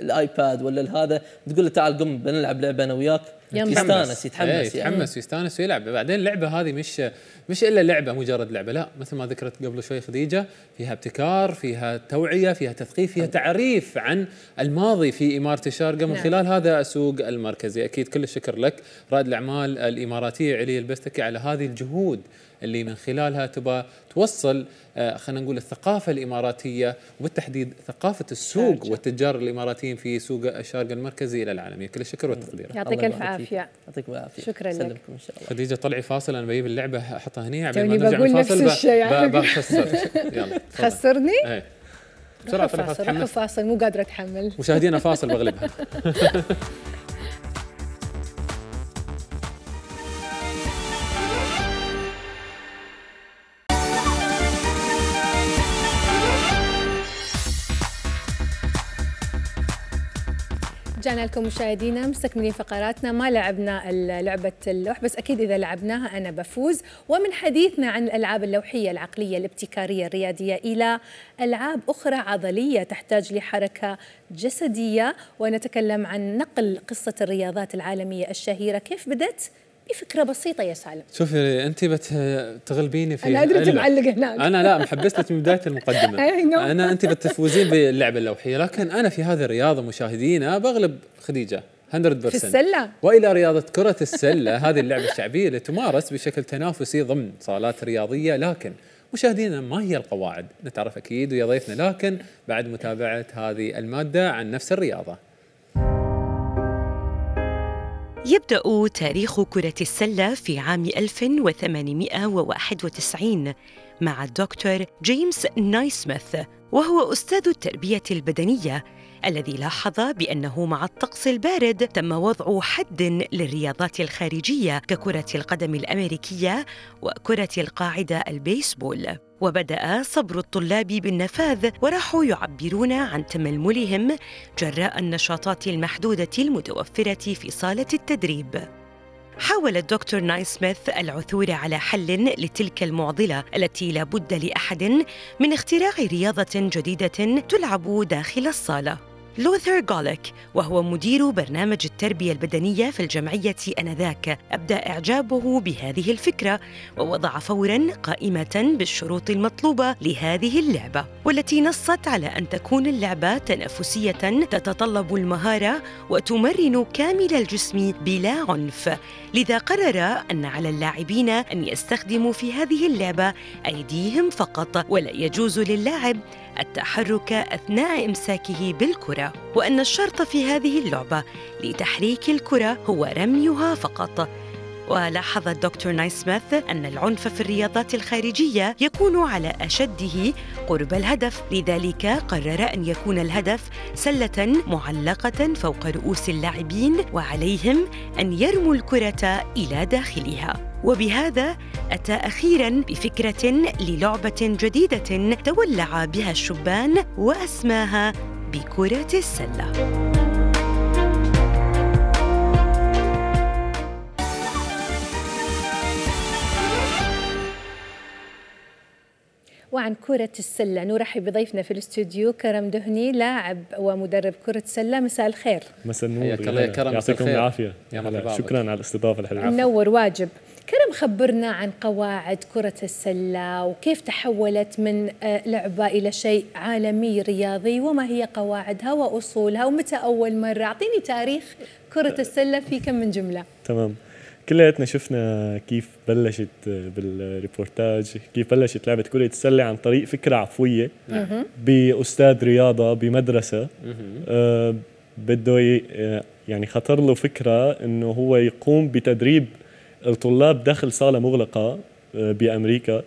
الايباد ولا هذا تقول له تعال قم بنلعب لعبه انا وياك يستانس يتحمس إيه، يعني. يتحمس ويستانس ويلعب بعدين اللعبه هذه مش مش الا لعبه مجرد لعبه لا مثل ما ذكرت قبل شوي خديجه فيها ابتكار فيها توعيه فيها تثقيف فيها تعريف عن الماضي في اماره الشارقه من نعم. خلال هذا السوق المركزي اكيد كل الشكر لك رائد الاعمال الاماراتيه علي البستكي على هذه الجهود اللي من خلالها تبى توصل آه، خلينا نقول الثقافه الاماراتيه وبالتحديد ثقافه السوق والتجار الاماراتيين في سوق الشارقه المركزي الى العالميه كل الشكر والتقدير يعطيك الف عافيه العافيه يعطيكم العافيه شكرا لك ان شاء الله خديجه طلعي فاصل انا بجيب اللعبه احطها هنا توني بقول نفس الشيء يعني. يلا خسرني؟ إيه. بسرعه فاصل مو قادره اتحمل مشاهدينا فاصل بغلبها رجعنا لكم مشاهدينا مستكملين فقراتنا ما لعبنا لعبة اللوح بس أكيد إذا لعبناها أنا بفوز ومن حديثنا عن الألعاب اللوحية العقلية الابتكارية الريادية إلى ألعاب أخرى عضلية تحتاج لحركة جسدية ونتكلم عن نقل قصة الرياضات العالمية الشهيرة كيف بدت في فكره بسيطه يا سالم شوفي انت بتغلبيني في انا ادري انت معلق هناك انا لا محبستك من بدايه المقدمه نعم. انا انت بتفوزين باللعبه اللوحيه لكن انا في هذه الرياضه مشاهدينا بغلب خديجه 100% في السلة والى رياضة كرة السلة هذه اللعبة الشعبية اللي تمارس بشكل تنافسي ضمن صالات رياضية لكن مشاهدينا ما هي القواعد؟ نتعرف اكيد ويا ضيفنا لكن بعد متابعة هذه المادة عن نفس الرياضة. يبدأ تاريخ كرة السلة في عام 1891 مع الدكتور جيمس نايسميث وهو أستاذ التربية البدنية الذي لاحظ بأنه مع الطقس البارد تم وضع حد للرياضات الخارجية ككرة القدم الأمريكية وكرة القاعدة البيسبول وبدا صبر الطلاب بالنفاذ وراحوا يعبرون عن تململهم جراء النشاطات المحدوده المتوفره في صاله التدريب حاول الدكتور نايسميث العثور على حل لتلك المعضله التي لا بد لاحد من اختراع رياضه جديده تلعب داخل الصاله لوثر غوليك وهو مدير برنامج التربية البدنية في الجمعية أنذاك أبدى إعجابه بهذه الفكرة ووضع فورا قائمة بالشروط المطلوبة لهذه اللعبة والتي نصت على أن تكون اللعبة تنافسية تتطلب المهارة وتمرن كامل الجسم بلا عنف لذا قرر أن على اللاعبين أن يستخدموا في هذه اللعبة أيديهم فقط ولا يجوز للاعب التحرك اثناء امساكه بالكره وان الشرط في هذه اللعبه لتحريك الكره هو رميها فقط ولاحظ الدكتور نايسميث أن العنف في الرياضات الخارجية يكون على أشده قرب الهدف لذلك قرر أن يكون الهدف سلة معلقة فوق رؤوس اللاعبين وعليهم أن يرموا الكرة إلى داخلها وبهذا أتى أخيرا بفكرة للعبة جديدة تولع بها الشبان وأسماها بكرة السلة. وعن كرة السلة نرحب بضيفنا في الاستوديو كرم دهني لاعب ومدرب كرة سلة مساء الخير مساء النور يا كرم يعطيكم العافية شكرا على الاستضافة الحلوة منور واجب كرم خبرنا عن قواعد كرة السلة وكيف تحولت من آه، لعبة إلى شيء عالمي رياضي وما هي قواعدها وأصولها ومتى أول مرة أعطيني تاريخ كرة السلة في كم من جملة تمام كلياتنا شفنا كيف بلشت بالريبورتاج كيف بلشت لعبه كره السله عن طريق فكره عفويه باستاذ رياضه بمدرسه آه، بده آه، يعني خطر له فكره انه هو يقوم بتدريب الطلاب داخل صاله مغلقه آه، بامريكا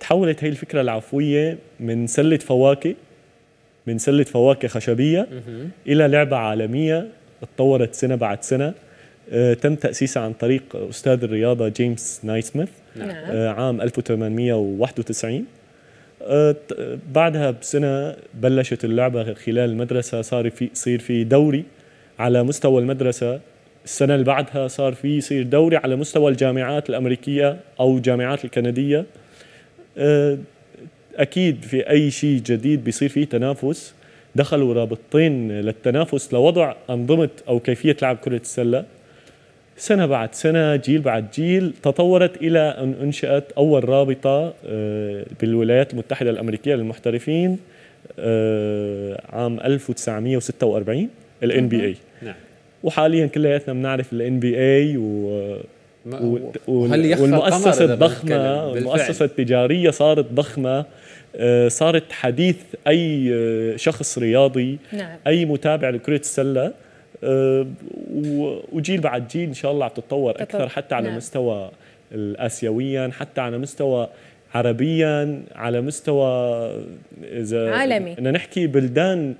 تحولت هي الفكره العفويه من سله فواكه من سله فواكه خشبيه الى لعبه عالميه تطورت سنه بعد سنه آه، تم تأسيسها عن طريق أستاذ الرياضة جيمس نايسميث نعم. آه، عام 1891 آه، بعدها بسنة بلشت اللعبة خلال المدرسة صار في يصير في دوري على مستوى المدرسة السنة اللي بعدها صار في يصير دوري على مستوى الجامعات الأمريكية أو الجامعات الكندية أكيد في أي شيء جديد بيصير فيه تنافس دخلوا رابطين للتنافس لوضع أنظمة أو كيفية لعب كرة السلة سنة بعد سنة جيل بعد جيل تطورت إلى أن أنشأت أول رابطة آه، بالولايات المتحدة الأمريكية للمحترفين آه، عام 1946 الـ NBA نعم وحاليا كلياتنا بنعرف الـ NBA و والمؤسسة الضخمة المؤسسة التجارية صارت ضخمة آه، صارت حديث أي شخص رياضي نعم. أي متابع لكرة السلة آه، وجيل بعد جيل ان شاء الله عم تتطور اكثر حتى على نعم. مستوى الاسيويا حتى على مستوى عربيا على مستوى اذا عالمي نحكي بلدان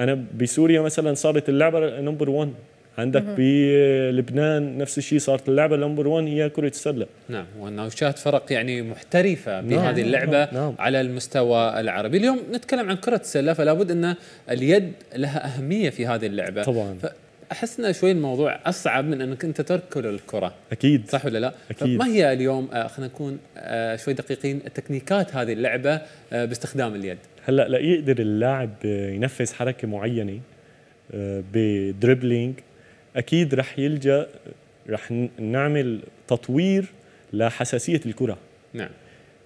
انا بسوريا مثلا صارت اللعبه نمبر 1 عندك بلبنان نفس الشيء صارت اللعبه نمبر 1 هي كره السله نعم شاهد فرق يعني محترفه بهذه نعم،, نعم اللعبه نعم. على المستوى العربي اليوم نتكلم عن كره السله فلا بد ان اليد لها اهميه في هذه اللعبه طبعا احس انه شوي الموضوع اصعب من انك انت تركل الكره اكيد صح ولا لا؟ أكيد. طيب، ما هي اليوم آه، خلينا نكون آه، شوي دقيقين تكنيكات هذه اللعبه آه، باستخدام اليد هلا لا يقدر اللاعب ينفذ حركه معينه بدربلينج اكيد رح يلجا رح نعمل تطوير لحساسيه الكره نعم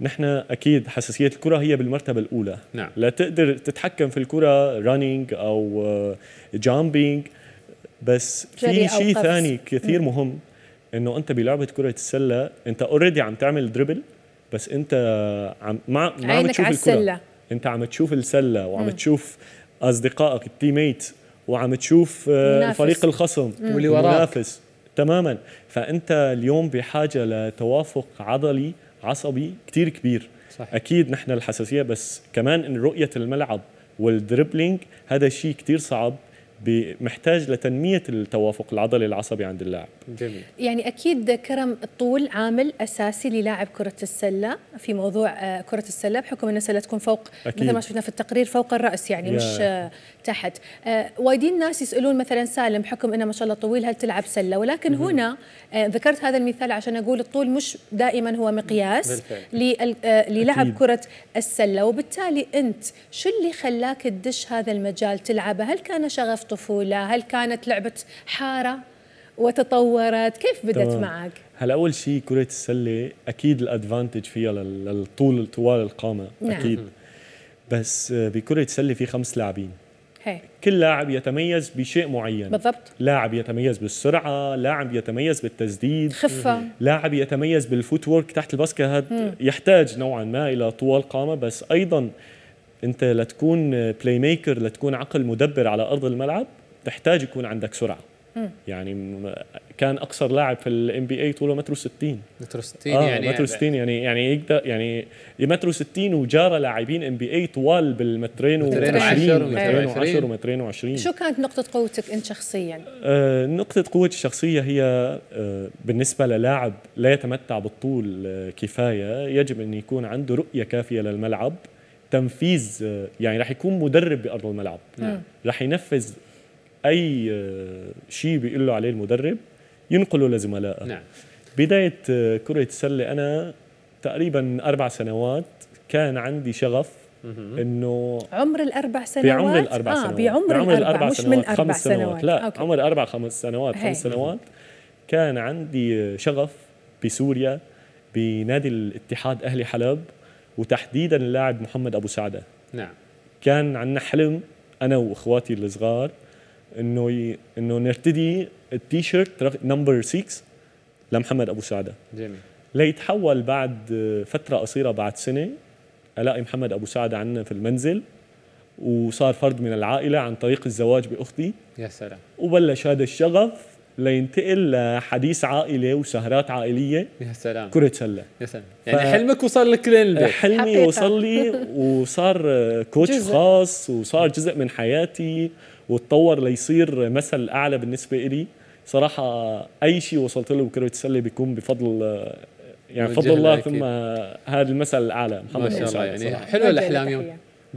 نحن اكيد حساسيه الكره هي بالمرتبه الاولى نعم. لا تقدر تتحكم في الكره رانينج او جامبينج آه، بس في شيء ثاني كثير مم. مهم انه انت بلعبه كره السله انت اوريدي عم تعمل دربل بس انت عم ما عم تشوف الكره انت عم تشوف السله وعم مم. تشوف اصدقائك التيميت وعم تشوف آه، منافس. فريق الخصم واللي وراك منافس تماما فانت اليوم بحاجه لتوافق عضلي عصبي كثير كبير صح. اكيد نحن الحساسيه بس كمان ان رؤيه الملعب والدربلينج هذا شيء كثير صعب محتاج لتنميه التوافق العضلي العصبي عند اللاعب جميل يعني اكيد كرم الطول عامل اساسي للاعب كره السله في موضوع آه، كره السله بحكم ان السلة تكون فوق أكيد. مثل ما شفنا في التقرير فوق الراس يعني يا. مش آه، تحت آه، وايدين ناس يسالون مثلا سالم بحكم انه ما شاء الله طويل هل تلعب سله ولكن مم. هنا ذكرت هذا المثال عشان اقول الطول مش دائما هو مقياس للعب كره السله وبالتالي انت شو اللي خلاك تدش هذا المجال تلعبه هل كان شغف طفوله هل كانت لعبه حاره وتطورت كيف بدت طبعا. معك هلا اول شيء كره السله اكيد الادفانتج فيها للطول طوال القامه نعم. اكيد بس آه، بكره السله في خمس لاعبين كل لاعب يتميز بشيء معين بالضبط لاعب يتميز بالسرعه لاعب يتميز بالتسديد خفه لاعب يتميز بالفوتورك تحت الباسكت يحتاج نوعا ما الى طول قامه بس ايضا انت لتكون بلاي ميكر لتكون عقل مدبر على ارض الملعب تحتاج يكون عندك سرعه يعني م. يعني كان اقصر لاعب في الام بي اي طوله متر 60 متر 60 آه يعني متر 60 يعني, يعني يعني يقدر يعني متر 60 وجاره لاعبين ام بي اي طوال بالمترين و20 مترين و10 ومترين و20 شو كانت نقطه قوتك انت شخصيا؟ آه نقطه قوتي الشخصيه هي آه بالنسبه للاعب لا يتمتع بالطول آه كفايه يجب ان يكون عنده رؤيه كافيه للملعب تنفيذ يعني رح يكون مدرب بارض الملعب نعم. ينفذ اي آه، شيء بيقول له عليه المدرب ينقله لزملائه نعم. بدايه آه، كره السله انا تقريبا اربع سنوات كان عندي شغف انه عمر الاربع سنوات بعمر الاربع آه سنوات بعمر, بعمر الاربع, الأربع مش سنوات من اربع خمس سنوات, سنوات. لا أوكي. عمر اربع خمس سنوات هي. خمس سنوات كان عندي شغف بسوريا بنادي الاتحاد اهلي حلب وتحديدا اللاعب محمد ابو سعده نعم كان عندنا حلم انا واخواتي الصغار انه ي... انه نرتدي التيشيرت نمبر 6 لمحمد ابو سعده جميل ليتحول بعد فتره قصيره بعد سنه الاقي محمد ابو سعده عندنا في المنزل وصار فرد من العائله عن طريق الزواج باختي يا سلام وبلش هذا الشغف لينتقل لحديث عائلي وسهرات عائليه يا سلام كره سله يا سلام يعني ف... حلمك وصل لك للبيت حلمي حقيقة. وصل لي وصار كوتش جزء. خاص وصار جزء من حياتي وتطور ليصير مثل اعلى بالنسبه لي صراحه اي شيء وصلت له بكره السله بيكون بفضل يعني فضل الله ثم هذا المثل الاعلى محمد ما شاء الله يعني حلوه الاحلام يوم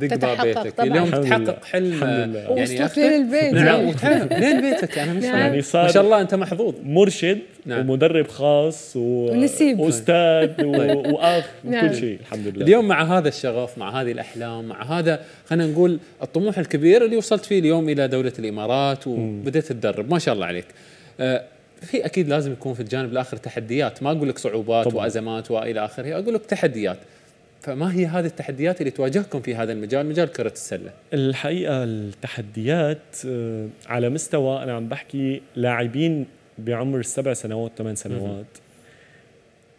دق باب بيتك اليوم تحقق حلم يعني وصلت للبيت نعم لين نعم. بيتك انا مش نعم. يعني صار ما شاء الله انت محظوظ مرشد نعم. ومدرب خاص و... ونسيب واستاذ و... طيب. واخ نعم. وكل شيء الحمد لله اليوم مع هذا الشغف مع هذه الاحلام مع هذا خلينا نقول الطموح الكبير اللي وصلت فيه اليوم الى دوله الامارات وبديت تدرب ما شاء الله عليك آه في اكيد لازم يكون في الجانب الاخر تحديات ما اقول لك صعوبات طبعا. وازمات والى اخره اقول لك تحديات فما هي هذه التحديات اللي تواجهكم في هذا المجال مجال كرة السلة؟ الحقيقة التحديات آه، على مستوى أنا عم بحكي لاعبين بعمر السبع سنوات ثمان سنوات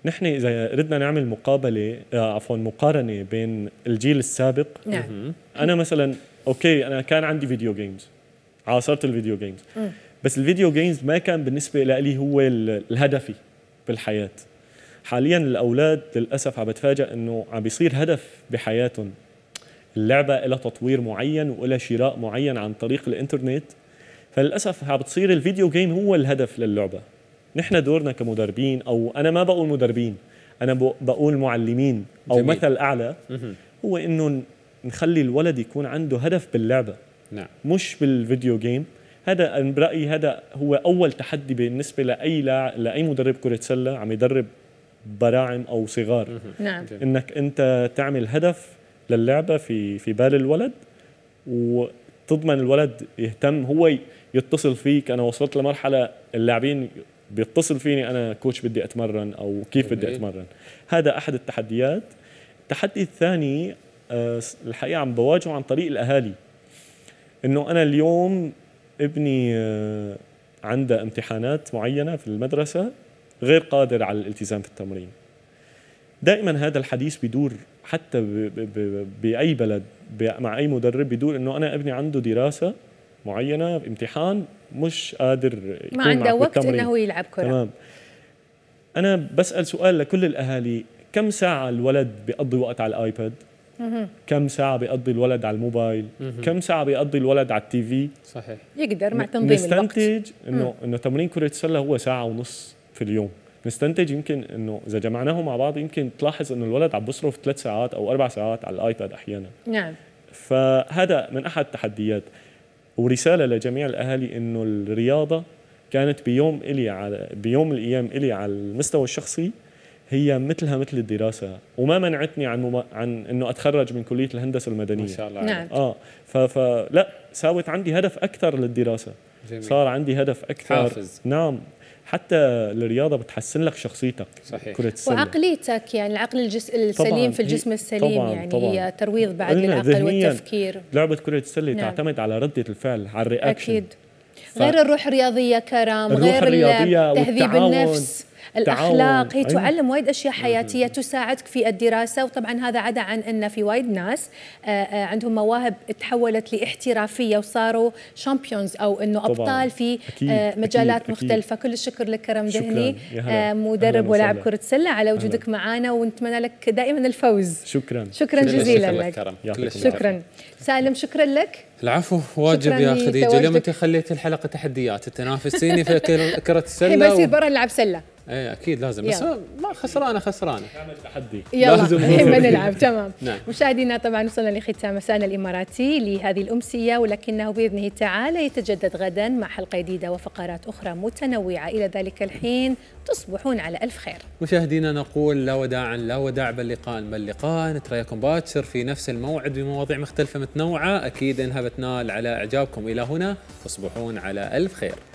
نحن إذا ردنا نعمل مقابلة آه، عفوا مقارنة بين الجيل السابق نعم. أنا مثلا أوكي أنا كان عندي فيديو جيمز عاصرت الفيديو جيمز بس الفيديو جيمز ما كان بالنسبة لي هو الهدفي بالحياة حاليا الاولاد للاسف عم بتفاجئ انه عم بيصير هدف بحياتهم اللعبه لها تطوير معين ولها شراء معين عن طريق الانترنت فللاسف عم بتصير الفيديو جيم هو الهدف للعبه نحن دورنا كمدربين او انا ما بقول مدربين انا بقول معلمين او جميل. مثل اعلى هو انه نخلي الولد يكون عنده هدف باللعبه نعم. مش بالفيديو جيم هذا برايي هذا هو اول تحدي بالنسبه لاي لاعب لاي مدرب كره سله عم يدرب براعم او صغار نعم انك انت تعمل هدف للعبه في في بال الولد وتضمن الولد يهتم هو يتصل فيك انا وصلت لمرحله اللاعبين بيتصل فيني انا كوتش بدي اتمرن او كيف بدي اتمرن هذا احد التحديات التحدي الثاني آه، الحقيقه عم بواجهه عن طريق الاهالي انه انا اليوم ابني آه، عنده امتحانات معينه في المدرسه غير قادر على الالتزام في التمرين دائما هذا الحديث بدور حتى باي بلد مع اي مدرب بدور انه انا ابني عنده دراسه معينه امتحان مش قادر ما عنده وقت انه يلعب كره تمام انا بسال سؤال لكل الاهالي كم ساعه الولد بيقضي وقت على الايباد كم ساعة بيقضي الولد على الموبايل كم ساعة بيقضي الولد على التي في صحيح يقدر مع تنظيم الوقت نستنتج انه انه تمرين كرة السلة هو ساعة ونص في اليوم نستنتج يمكن انه اذا جمعناهم مع بعض يمكن تلاحظ انه الولد عم بيصرف ثلاث ساعات او اربع ساعات على الايباد احيانا نعم فهذا من احد التحديات ورساله لجميع الاهالي انه الرياضه كانت بيوم الي على بيوم من الايام الي على المستوى الشخصي هي مثلها مثل الدراسه وما منعتني عن مم... عن انه اتخرج من كليه الهندسه المدنيه ما شاء الله نعم. اه ف... فلا ساوت عندي هدف اكثر للدراسه جميل. صار عندي هدف اكثر حافظ. نعم حتى الرياضه بتحسن لك شخصيتك صحيح كره السله وعقليتك يعني العقل الجس... السليم في الجسم السليم طبعاً يعني طبعاً هي ترويض بعد للعقل والتفكير لعبه كره السله نعم. تعتمد على رده الفعل على الرياكشن اكيد ف... غير الروح الرياضيه كرم الروح غير الرياضيه تهذيب النفس الاخلاق هي تعلم وايد اشياء حياتيه تساعدك في الدراسه وطبعا هذا عدا عن ان في وايد ناس آه، آه، عندهم مواهب تحولت لاحترافيه وصاروا شامبيونز او انه ابطال في آه، أكيد مجالات مختلفه كل الشكر لك كرم ذهني مدرب ولاعب كره سله على وجودك معنا ونتمنى لك دائما الفوز شكرا شكرا جزيلا لك شكرا سالم شكرا لك العفو واجب يا خديجه اليوم انت خليتي الحلقه تحديات تنافسيني في كره السله هي بيصير برا نلعب سله ايه اكيد لازم بس ما خسرانه خسرانه كامل تحدي يلا الحين إيه، نلعب تمام نعم. مشاهدينا طبعا وصلنا لختام مساءنا الاماراتي لهذه الامسيه ولكنه باذنه تعالى يتجدد غدا مع حلقه جديده وفقرات اخرى متنوعه الى ذلك الحين تصبحون على الف خير مشاهدينا نقول لا وداعا لا وداع بل لقاء بل لقاء نتراكم باكر في نفس الموعد بمواضيع مختلفه متنوعه اكيد انها بتنال على اعجابكم الى هنا تصبحون على الف خير